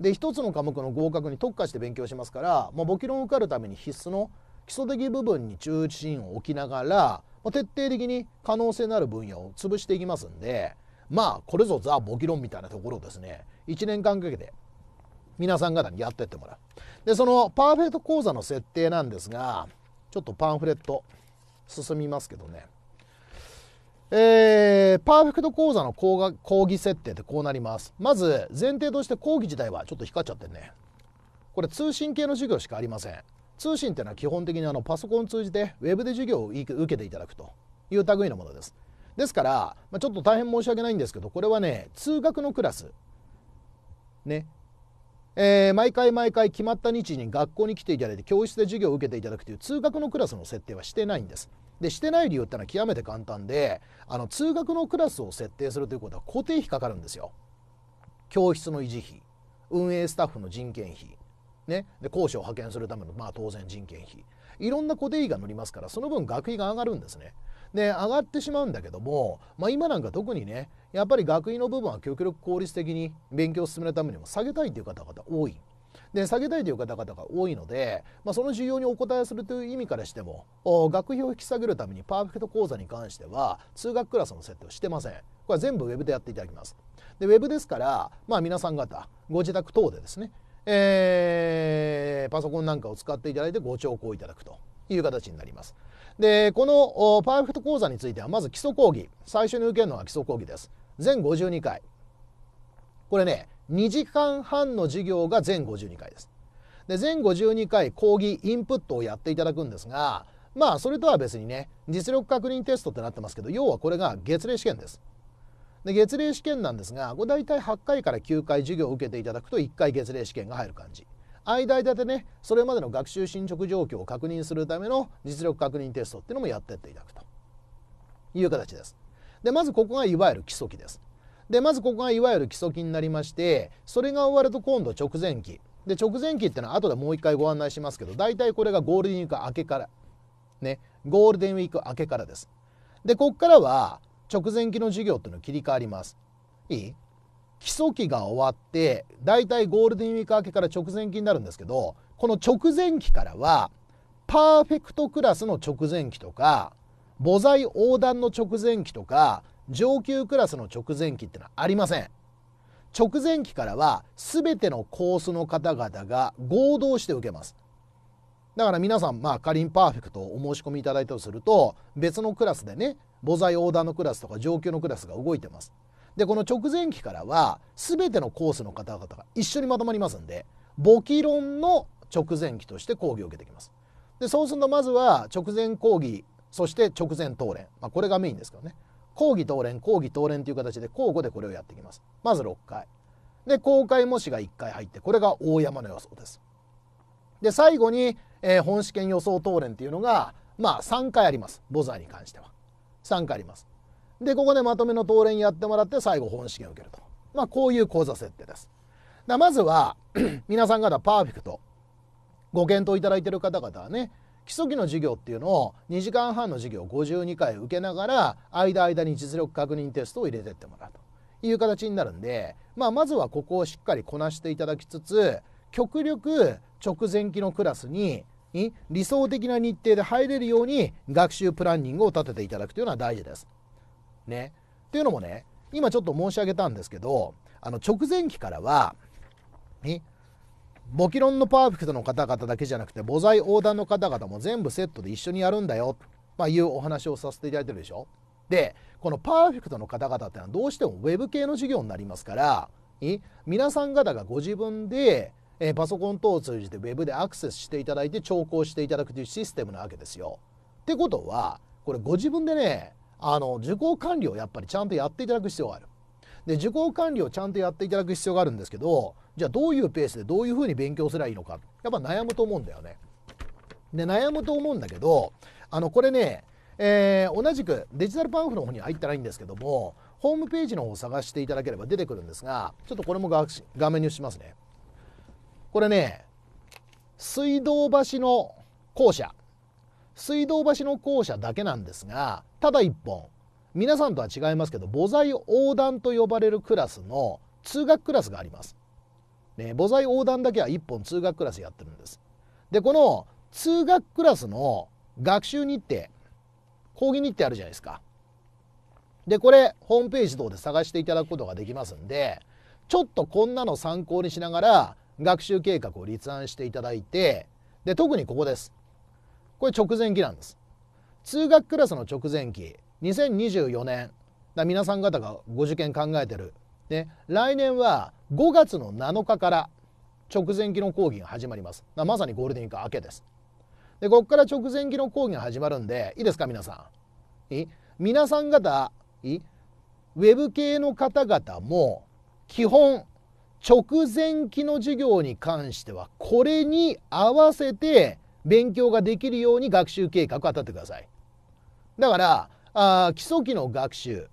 Speaker 1: で1つの科目の合格に特化して勉強しますからもう簿記論を受かるために必須の基礎的部分に中心を置きながら徹底的に可能性のある分野を潰していきますんでまあこれぞザ・ボキ論みたいなところをですね1年間かけて皆さん方にやってってもらう。でそのパーフェクト講座の設定なんですがちょっとパンフレット進みますけどね。えー、パーフェクト講座の講義設定ってこうなります。まず前提として講義自体はちょっと光っちゃってね。これ通信系の授業しかありません。通信っていうのは基本的にあのパソコンを通じてウェブで授業を受けていただくという類のものです。ですから、まあ、ちょっと大変申し訳ないんですけどこれはね通学のクラスねえー、毎回毎回決まった日に学校に来ていただいて教室で授業を受けていただくという通学のクラスの設定はしてないんです。でしてない理由ってのは極めて簡単であの通学のクラスを設定するということは固定費かかるんですよ。教室の維持費運営スタッフの人件費ね、で講師を派遣するための、まあ、当然人件費いろんな固定費が乗りますからその分学費が上がるんですね。で上がってしまうんだけども、まあ、今なんか特にねやっぱり学費の部分は極力効率的に勉強を進めるためにも下げたいという方々多い。で下げたいという方々が多いので、まあ、その需要にお応えするという意味からしても学費を引き下げるためにパーフェクト講座に関しては通学クラスの設定をしてません。これは全部 Web でやっていただきます。で Web ですから、まあ、皆さん方ご自宅等でですねえー、パソコンなんかを使っていただいてご聴講いただくという形になります。で、このパーフェクト講座については、まず基礎講義。最初に受けるのは基礎講義です。全52回。これね、2時間半の授業が全52回です。で、全52回講義インプットをやっていただくんですが、まあ、それとは別にね、実力確認テストってなってますけど、要はこれが月例試験です。で月例試験なんですがこれ大体8回から9回授業を受けていただくと1回月例試験が入る感じ間々でねそれまでの学習進捗状況を確認するための実力確認テストっていうのもやってっていただくという形ですでまずここがいわゆる基礎期ですでまずここがいわゆる基礎期になりましてそれが終わると今度直前期で直前期ってのは後でもう一回ご案内しますけど大体これがゴールデンウィーク明けからねゴールデンウィーク明けからですでここからは直前期の授業っていうのは切り替わります。いい基礎期が終わってだいたいゴールデンウィーク明けから直前期になるんですけどこの直前期からはパーフェクトクラスの直前期とか母材横断の直前期とか上級クラスの直前期ってのはありません。直前期からは全てのコースの方々が合同して受けます。だから皆さん、まあ、仮にパーフェクトをお申し込みいただいたとすると別のクラスでね母材オーダーのクラスとか上級のクラスが動いてます。でこの直前期からは全てのコースの方々が一緒にまとまりますんで簿記論の直前期として講義を受けてきます。でそうするとまずは直前講義そして直前答練、まあ、これがメインですけどね講義答練講義答練という形で交互でこれをやってきます。まず6回で公開模試が1回入ってこれが大山の予想です。で最後に、えー、本試験予想答練っていうのがまあ3回あります母材に関しては。参加あります。でここでまとめの答練やってもらって最後本試験を受けると、まあ、こういう講座設定です。だまずは 皆さん方パーフェクトご検討いただいている方々はね基礎期の授業っていうのを2時間半の授業を52回受けながら間間に実力確認テストを入れてってもらうという形になるんで、まあ、まずはここをしっかりこなしていただきつつ極力直前期のクラスに理想的な日程で入れるように学習プランニングを立てていただくというのは大事です。ね。というのもね今ちょっと申し上げたんですけどあの直前期からはボキロンのパーフェクトの方々だけじゃなくて母材横断の方々も全部セットで一緒にやるんだよまあ、いうお話をさせていただいてるでしょ。でこのパーフェクトの方々ってのはどうしても web 系の授業になりますから皆さん方がご自分でえー、パソコン等を通じて Web でアクセスしていただいて調校していただくというシステムなわけですよ。ってことはこれご自分でねあの受講管理をやっぱりちゃんとやっていただく必要がある。で受講管理をちゃんとやっていただく必要があるんですけどじゃあどういうペースでどういうふうに勉強すればいいのかやっぱ悩むと思うんだよね。で悩むと思うんだけどあのこれね、えー、同じくデジタルパンフの方には入ってないんですけどもホームページの方を探していただければ出てくるんですがちょっとこれも画面にしますね。これね水道橋の校舎水道橋の校舎だけなんですがただ一本皆さんとは違いますけど母材横断と呼ばれるクラスの通学クラスがあります。ね、母材横断だけは一本通学クラスやってるんです。でこの通学クラスの学習日程講義日程あるじゃないですか。でこれホームページ等で探していただくことができますんでちょっとこんなの参考にしながら学習計画を立案していただいてで特にここですこれ直前期なんです通学クラスの直前期2024年だ皆さん方がご受験考えてる、ね、来年は5月の7日から直前期の講義が始まりますまさにゴールデンウィーク明けですでここから直前期の講義が始まるんでいいですか皆さんい皆さん方いウェブ系の方々も基本直前期の授業に関してはこれに合わせて勉強ができるように学習計画を当たってください。だからあ基礎期の学習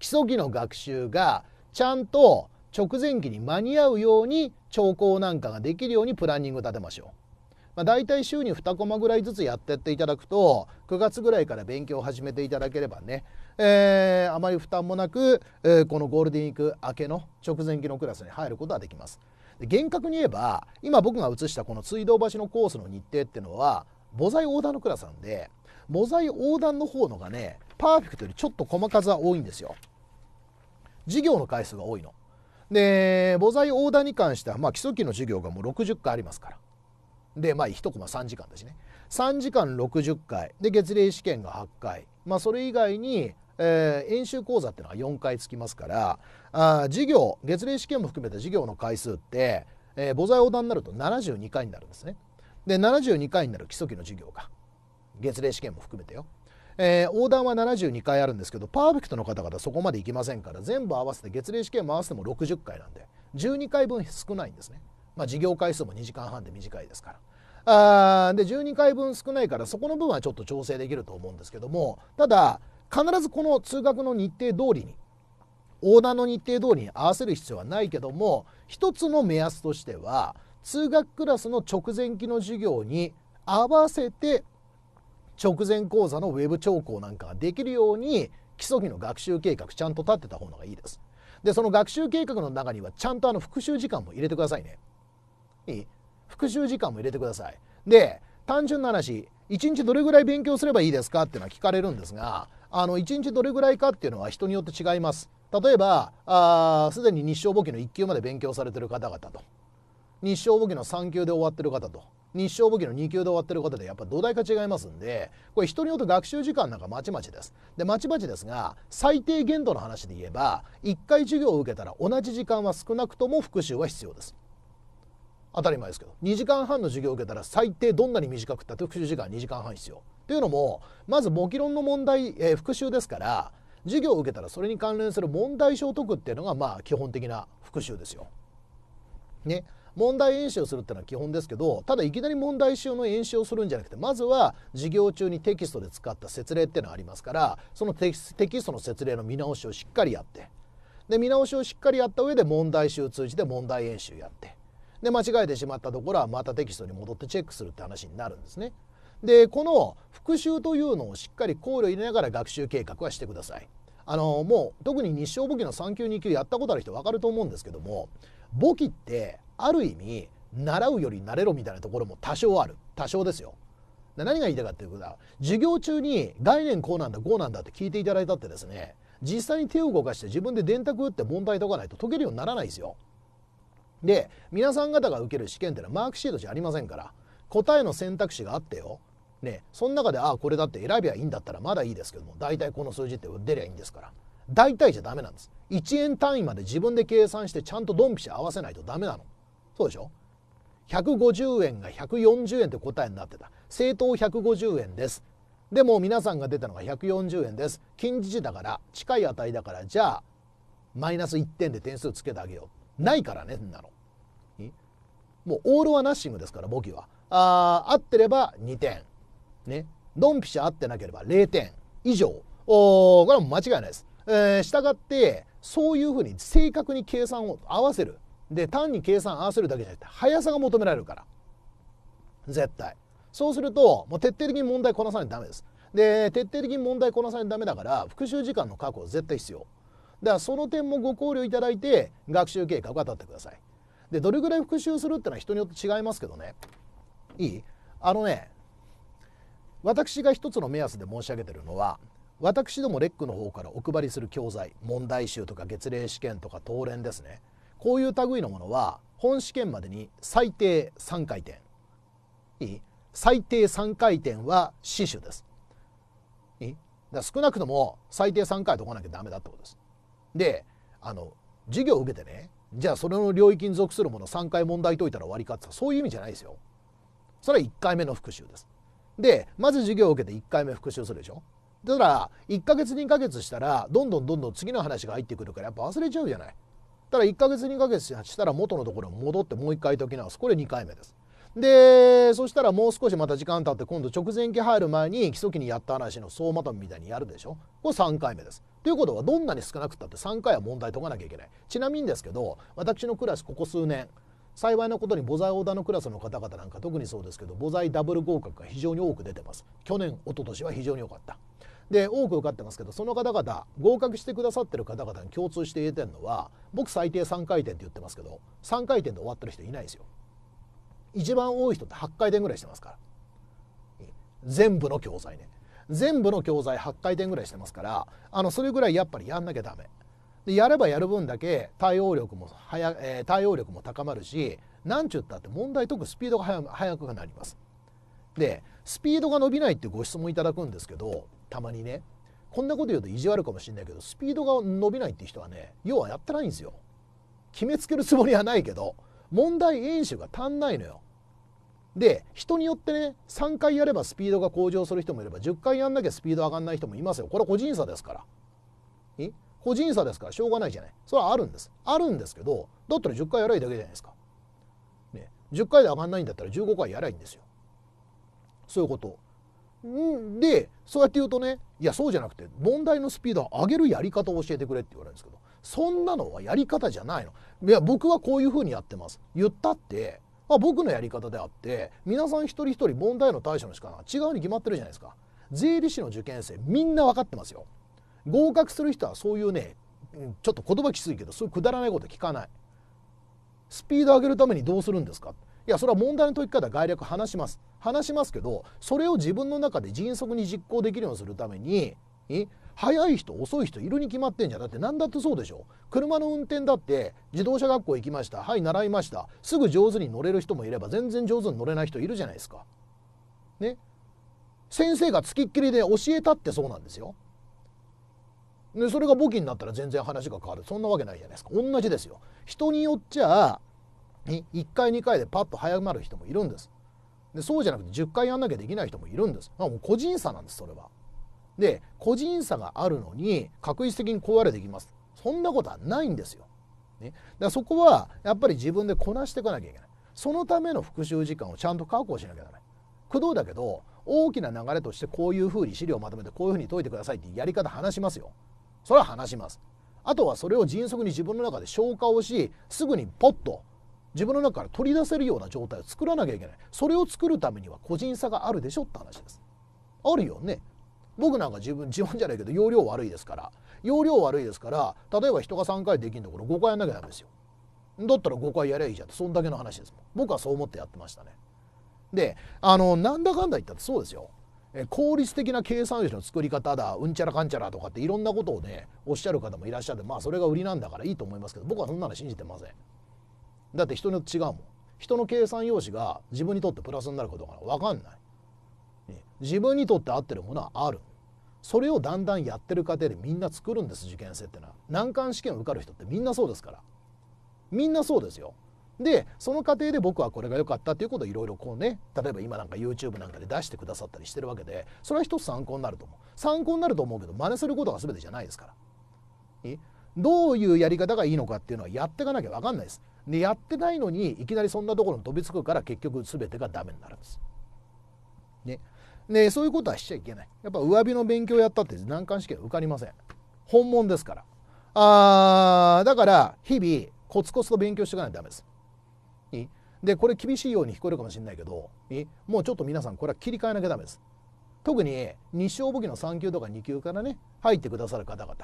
Speaker 1: 基礎期の学習がちゃんと直前期に間に合うように兆候なんかができるようにプランニングを立てましょうまあ、大体週に2コマぐらいずつやってっていただくと9月ぐらいから勉強を始めていただければね、えー、あまり負担もなく、えー、このゴールデンウィーク明けの直前期のクラスに入ることはできます。で厳格に言えば今僕が写したこの水道橋のコースの日程っていうのは母材横断のクラスなんで母材横断の方のがねパーフェクトよりちょっと細数は多いんですよ。授業の回数が多いの。で母材横断に関しては、まあ、基礎期の授業がもう60回ありますから。でまあ1コマ3時間だしね3時間60回で月齢試験が8回、まあ、それ以外に、えー、演習講座っていうのは4回つきますからあ授業月齢試験も含めた授業の回数って、えー、母材横断になると72回になるんですね。で72回になる基礎期の授業が月齢試験も含めてよ。えー、横断は72回あるんですけどパーフェクトの方々そこまでいきませんから全部合わせて月齢試験も合わせても60回なんで12回分少ないんですね。まあ、事業回数も2時間半で短いですから。あで12回分少ないからそこの分はちょっと調整できると思うんですけどもただ必ずこの通学の日程通りにオーダーの日程通りに合わせる必要はないけども一つの目安としては通学クラスの直前期の授業に合わせて直前講座のウェブ聴講なんかができるように基礎技の学習計画ちゃんと立ってた方がいいです。でその学習計画の中にはちゃんとあの復習時間も入れてくださいね。いい復習時間も入れてください。で単純な話1日どれぐらい勉強すればいいですかっていうのは聞かれるんですがあの1日どれぐらいかっていうのは人によって違います。例えばすでに日照簿記の1級まで勉強されてる方々と日照簿記の3級で終わってる方と日照簿記の2級で終わってる方でやっぱ土台が違いますんでこれ人によって学習時間なんかまちまちです。でまちまちですが最低限度の話で言えば1回授業を受けたら同じ時間は少なくとも復習は必要です。当たり前ですけど2時間半の授業を受けたら最低どんなに短くったって復習時間2時間半必要というのもまず簿記論の問題、えー、復習ですから授業を受けたらそれに関連する問題書を解くっていうのがまあ基本的な復習ですよ。ね、問題演習をするっていうのは基本ですけどただいきなり問題集の演習をするんじゃなくてまずは授業中にテキストで使った説明っていうのがありますからそのテキストの説明の見直しをしっかりやってで見直しをしっかりやった上で問題集を通じて問題演習やってで間違えてしまったところはまたテキストに戻ってチェックするって話になるんですね。でこの復習というのをしっかり考慮入れながら学習計画はしてください。あのもう特に日照簿記の3級2級やったことある人分かると思うんですけども簿記ってある意味習うより慣れろみたいなところも多少ある多少ですよ。何が言いたいかっていうことは授業中に概念こうなんだこうなんだって聞いていただいたってですね実際に手を動かして自分で電卓打って問題解かないと解けるようにならないですよ。で皆さん方が受ける試験ってのはマークシートじゃありませんから答えの選択肢があってよ、ね、その中でああこれだって選びゃいいんだったらまだいいですけども大体この数字って出りゃいいんですから大体じゃダメなんです1円単位まで自分で計算してちゃんとドンピシャ合わせないとダメなのそうでしょ150円が140円って答えになってた正当150円ですでも皆さんが出たのが140円です近似値だから近い値だからじゃあマイナス1点で点数つけてあげようないからねんなのもうオールはナッシングですから簿記はあ合ってれば2点ねドンピシャ合ってなければ0点以上おこれは間違いないです、えー、従ってそういうふうに正確に計算を合わせるで単に計算合わせるだけじゃなくて速さが求められるから絶対そうするともう徹底的に問題こなさないとダメですで徹底的に問題こなさないとダメだから復習時間の確保絶対必要だからその点もご考慮いただいて学習計画は立ってくださいでどれぐらい復習するってのは人によって違いますけどねいいあのね私が一つの目安で申し上げてるのは私どもレックの方からお配りする教材問題集とか月例試験とか答練ですねこういう類のものは本試験までに最低3回転いい最低3回転は死守ですいいだ少なくとも最低3回とかなきゃダメだってことですであの授業を受けてねじゃあそれの領域に属するもの3回問題解いたら終わりかってそういう意味じゃないですよ。それは1回目の復習です。でまず授業を受けて1回目復習するでしょ。だから1ヶ月2ヶ月したらどんどんどんどん次の話が入ってくるからやっぱ忘れちゃうじゃない。ただ1ヶ月2ヶ月したら元のところに戻ってもう1回解き直すこれ2回目です。でそしたらもう少しまた時間経って今度直前期入る前に基礎期にやった話の総まとめみたいにやるでしょこれ3回目です。ということはどんなに少なくたって3回は問題解かなきゃいけない。ちなみにですけど私のクラスここ数年幸いなことに母材オーダーのクラスの方々なんか特にそうですけど母材ダブル合格が非常に多く出てます。去年一昨年は非常に良かった。で多く受かってますけどその方々合格してくださってる方々に共通して言えてるのは僕最低3回転って言ってますけど3回転で終わってる人いないですよ。一番多い人って8回転ぐらいしてますから全部の教材ね全部の教材8回転ぐらいしてますからあのそれぐらいやっぱりやんなきゃダメでやればやる分だけ対応力も早、えー、対応力も高まるし何ちゅったって問題解くスピードが速速くなりますでスピードが伸びないってご質問いただくんですけどたまにねこんなこと言うと意地悪かもしれないけどスピードが伸びないって人はね要はやってないんですよ決めつけるつもりはないけど問題演習が足んないのよで人によってね3回やればスピードが向上する人もいれば10回やんなきゃスピード上がんない人もいますよこれは個人差ですからえ個人差ですからしょうがないじゃないそれはあるんですあるんですけどだったら10回やらいだけじゃないですか、ね、10回で上がんないんだったら15回やらいいんですよそういうことんでそうやって言うとねいやそうじゃなくて問題のスピードを上げるやり方を教えてくれって言われるんですけどそんなのはやり方じゃないのいや僕はこういうふうにやってます言ったってあ僕のやり方であって皆さん一人一人問題の対処の仕方が違うに決まってるじゃないですか税理士の受験生みんな分かってますよ合格する人はそういうねちょっと言葉きついけどそういうくだらないこと聞かないスピード上げるためにどうするんですかいやそれは問題の解き方概略話します話しますけどそれを自分の中で迅速に実行できるようにするために速い人遅い人いるに決まってんじゃんだって何だってそうでしょ車の運転だって自動車学校行きましたはい習いましたすぐ上手に乗れる人もいれば全然上手に乗れない人いるじゃないですかね先生がつきっきりで教えたってそうなんですよでそれが簿記になったら全然話が変わるそんなわけないじゃないですか同じですよ人によっちゃ1回2回でパッと早まる人もいるんですでそうじゃなくて10回やんなきゃできない人もいるんですもう個人差なんですそれはで個人差があるのに確実的に壊れできますそんなことはないんですよ、ね、だそこはやっぱり自分でこなしていかなきゃいけないそのための復習時間をちゃんと確保しなきゃいけない工藤だけど大きな流れとしてこういうふうに資料をまとめてこういうふうに解いてくださいってやり方話しますよそれは話しますあとはそれを迅速に自分の中で消化をしすぐにポッと自分の中から取り出せるような状態を作らなきゃいけないそれを作るためには個人差があるでしょって話ですあるよね僕なんか自分自分じゃないけど容量悪いですから容量悪いですから例えば人が3回できるところ5回やんなきゃダメですよだったら5回やりゃいいじゃんそんだけの話です僕はそう思ってやってましたねであのなんだかんだ言ったってそうですよ効率的な計算式の作り方だうんちゃらかんちゃらとかっていろんなことをねおっしゃる方もいらっしゃってまあそれが売りなんだからいいと思いますけど僕はそんなの信じてませんだって人によって違うもん人の計算用紙が自分にとってプラスになることが分かんない自分にとって合ってるものはあるそれをだんだんやってる過程でみんな作るんです受験生ってのは難関試験を受かる人ってみんなそうですからみんなそうですよでその過程で僕はこれが良かったっていうことをいろいろこうね例えば今なんか YouTube なんかで出してくださったりしてるわけでそれは一つ参考になると思う参考になると思うけど真似することが全てじゃないですからどういうやり方がいいのかっていうのはやっていかなきゃ分かんないですでやってないのにいきなりそんなところに飛びつくから結局全てがダメになるんですねでそういうことはしちゃいけないやっぱ上火の勉強やったって難関試験受かりません本物ですからあーだから日々コツコツと勉強していかないとダメですでこれ厳しいように聞こえるかもしれないけどもうちょっと皆さんこれは切り替えなきゃダメです特に日照簿記の3級とか2級からね入ってくださる方々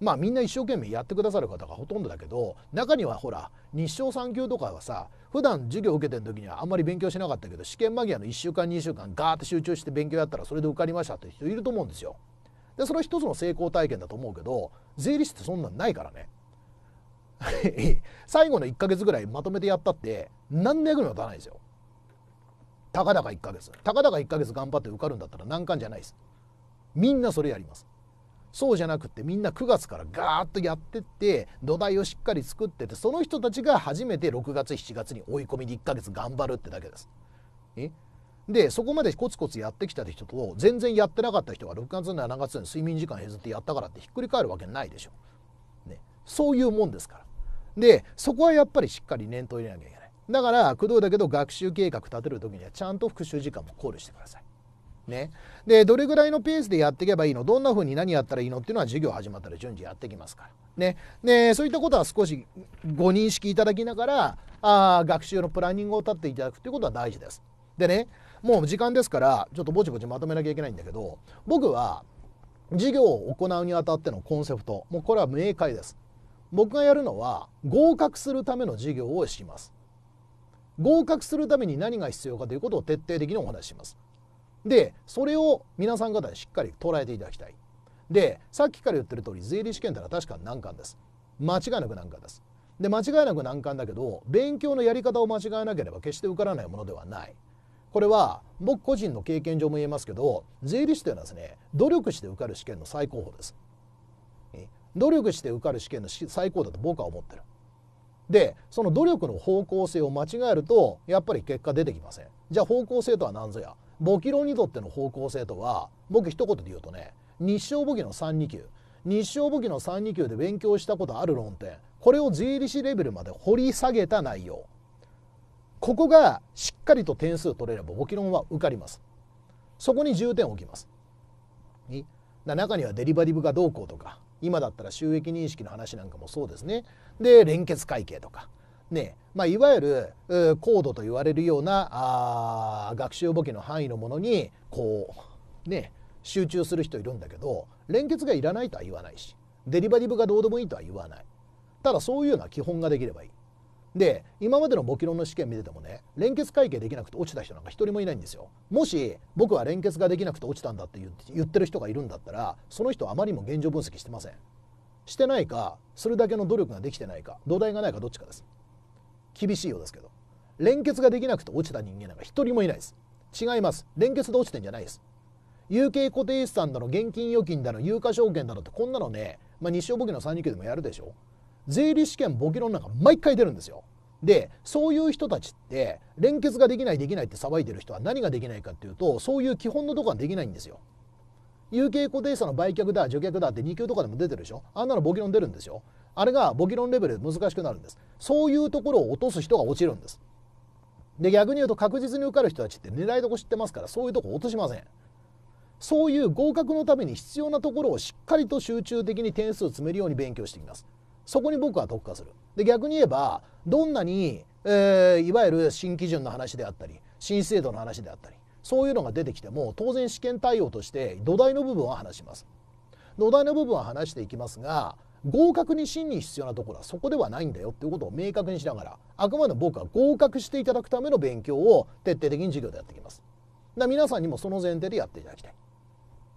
Speaker 1: まあみんな一生懸命やってくださる方がほとんどだけど中にはほら日照産休とかはさ普段授業受けてる時にはあんまり勉強しなかったけど試験間際の1週間2週間ガーって集中して勉強やったらそれで受かりましたって人いると思うんですよ。でそれは一つの成功体験だと思うけど税理士ってそんなんないからね。最後の1か月ぐらいまとめてやったって何の役にも立たないですよ。たかだか1か月たかだか1か月頑張って受かるんだったら難関じゃないです。みんなそれやります。そうじゃなくてみんな9月からガーッとやってって土台をしっかり作っててその人たちが初めて6月7月に追い込みで1ヶ月頑張るってだけです。えでそこまでコツコツやってきた人と全然やってなかった人が6月7月に睡眠時間削ってやったからってひっくり返るわけないでしょ。ね、そういうもんですから。でそこはやっぱりしっかり念頭入れなきゃいけない。だから工藤だけど学習計画立てる時にはちゃんと復習時間も考慮してください。ね、でどれぐらいのペースでやっていけばいいのどんなふうに何やったらいいのっていうのは授業始まったら順次やってきますから、ね、でそういったことは少しご認識いただきながらあ学習のプランニングを立っていただくということは大事です。でねもう時間ですからちょっとぼちぼちまとめなきゃいけないんだけど僕は授業を行うにあたってのコンセプトもうこれは明快です。僕がやるのは合格するための授業をします。合格するために何が必要かということを徹底的にお話しします。でそれを皆さん方にしっかり捉えていただきたいでさっきから言ってる通り税理士てのは確か難関です間違いなく難関ですで間違いなく難関だけど勉強のやり方を間違えなければ決して受からないものではないこれは僕個人の経験上も言えますけど税理士というのはですね努力して受かる試験の最高峰です努力して受かる試験の最高だと僕は思ってるでその努力の方向性を間違えるとやっぱり結果出てきませんじゃあ方向性とは何ぞや簿記論にとっての方向性とは僕一言で言うとね日照簿記の32級日照簿記の32級で勉強したことある論点これを税理士レベルまで掘り下げた内容ここがしっかりと点数取れれば簿記論は受かりますそこに重点を置きます中にはデリバィブがどうこうとか今だったら収益認識の話なんかもそうですねで連結会計とかねまあ、いわゆる高度と言われるようなあ学習簿記の範囲のものにこうね集中する人いるんだけど連結がいらないとは言わないしデリバティブがどうでもいいとは言わないただそういうのは基本ができればいいで今までの簿記論の試験見ててもね連結会計できなくて落ちた人なんか一人もいないんですよもし僕は連結ができなくて落ちたんだって言ってる人がいるんだったらその人はあまりにも現状分析してませんしてないかそれだけの努力ができてないか土台がないかどっちかです厳しいようですけど連結ができなくて落ちた人間なんか一人もいないです違います連結で落ちてんじゃないです有形固定資産だの現金預金だの有価証券だのってこんなのね、まあ、日商簿記の3人級でもやるでしょ税理士験簿記論なんか毎回出るんですよでそういう人たちって連結ができないできないって騒いでる人は何ができないかっていうとそういう基本のとこはできないんですよ有形固定資産の売却だ除却だって2級とかでも出てるでしょあんなの簿記論出るんですよあれが簿記論レベルで難しくなるんですそういうところを落とす人が落ちるんですで逆に言うと確実に受かる人たちって狙いどこ知ってますからそういうとこ落としませんそういう合格のために必要なところをしっかりと集中的に点数を詰めるように勉強していきますそこに僕は特化するで逆に言えばどんなに、えー、いわゆる新基準の話であったり新制度の話であったりそういうのが出てきても当然試験対応として土台の部分は話します土台の部分は話していきますが合格に真に必要なところはそこではないんだよっていうことを明確にしながらあくまで僕は合格していただくための勉強を徹底的に授業でやっていきますだ皆さんにもその前提でやっていただきたい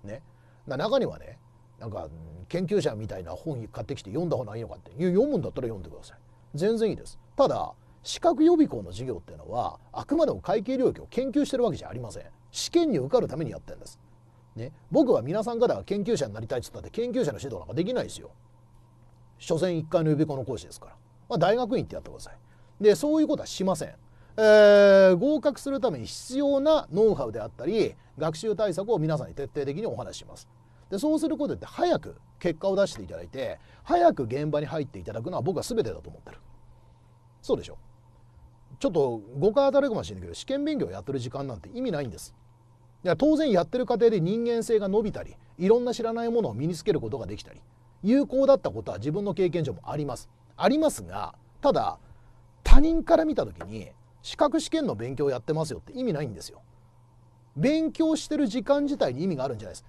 Speaker 1: ねだ中にはねなんか研究者みたいな本買ってきて読んだ方がいいのかっていう読むんだったら読んでください全然いいですただ資格予備校の授業っていうのはあくまでも会計領域を研究してるわけじゃありません試験に受かるためにやってるんです、ね、僕は皆さん方が研究者になりたいっつったって研究者の指導なんかできないですよ所詮1回の予備校の講師ですから、まあ、大学院ってやってくださいでそういうことはしません、えー、合格するために必要なノウハウであったり学習対策を皆さんに徹底的にお話ししますでそうすることで早く結果を出していただいて早く現場に入っていただくのは僕は全てだと思ってるそうでしょちょっと誤解当たるかもしれないけど試験勉強やってる時間なんて意味ないんです。いや当然やってる過程で人間性が伸びたりいろんな知らないものを身につけることができたり有効だったことは自分の経験上もあります。ありますがただ他人から見た時に資格試験の勉強をやってますよって意味ないんですよ。勉強してる時間自体に意味があるんじゃないです。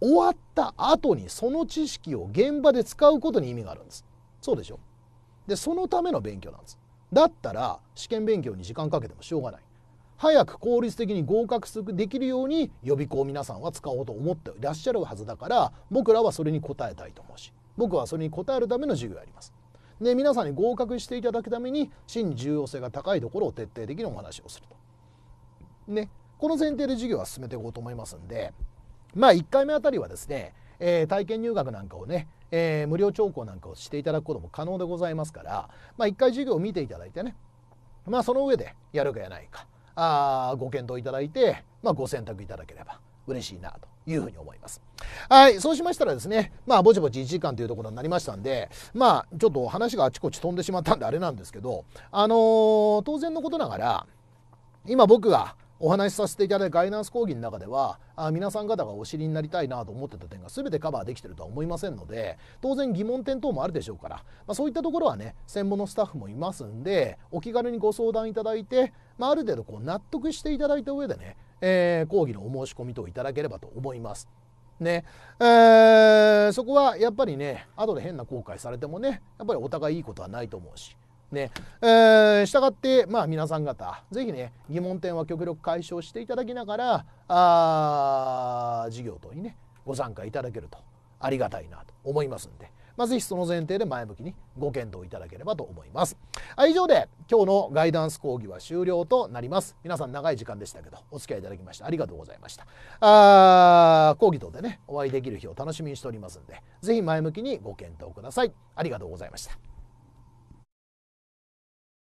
Speaker 1: 終わった後にその知識を現場で使うことに意味があるんです。そうでしょでそのための勉強なんです。だったら試験勉強に時間かけてもしょうがない早く効率的に合格できるように予備校を皆さんは使おうと思っていらっしゃるはずだから僕らはそれに応えたいと思うし僕はそれに応えるための授業をやります。で皆さんに合格していただくために真に重要性が高いところを徹底的にお話をすると。ねこの前提で授業は進めていこうと思いますんでまあ1回目あたりはですね、えー、体験入学なんかをねえー、無料聴講なんかをしていただくことも可能でございますから、まあ、1回授業を見ていただいてね、まあ、その上でやるかやないかあご検討いただいて、まあ、ご選択いただければ嬉しいなというふうに思います。はい、そうしましたらですね、まあ、ぼちぼち1時間というところになりましたんで、まあ、ちょっと話があちこち飛んでしまったんであれなんですけど、あのー、当然のことながら、今僕がお話しさせていただいたガイナンス講義の中ではあ皆さん方がお知りになりたいなと思ってた点が全てカバーできてるとは思いませんので当然疑問点等もあるでしょうから、まあ、そういったところはね専門のスタッフもいますんでお気軽にご相談いただいて、まあ、ある程度こう納得していただいた上でね、えー、講義のお申し込み等いただければと思います。ねえー、そこはやっぱりね後で変な後悔されてもねやっぱりお互いいいことはないと思うしねえー、したがって、まあ、皆さん方ぜひね疑問点は極力解消していただきながらあ授業等にねご参加いただけるとありがたいなと思いますんで。まあ、ぜひその前提で前向きにご検討いただければと思います。あ以上で今日のガイダンス講義は終了となります。皆さん長い時間でしたけどお付き合いいただきましてありがとうございました。あ講義等でねお会いできる日を楽しみにしておりますんでぜひ前向きにご検討ください。ありがとうございました。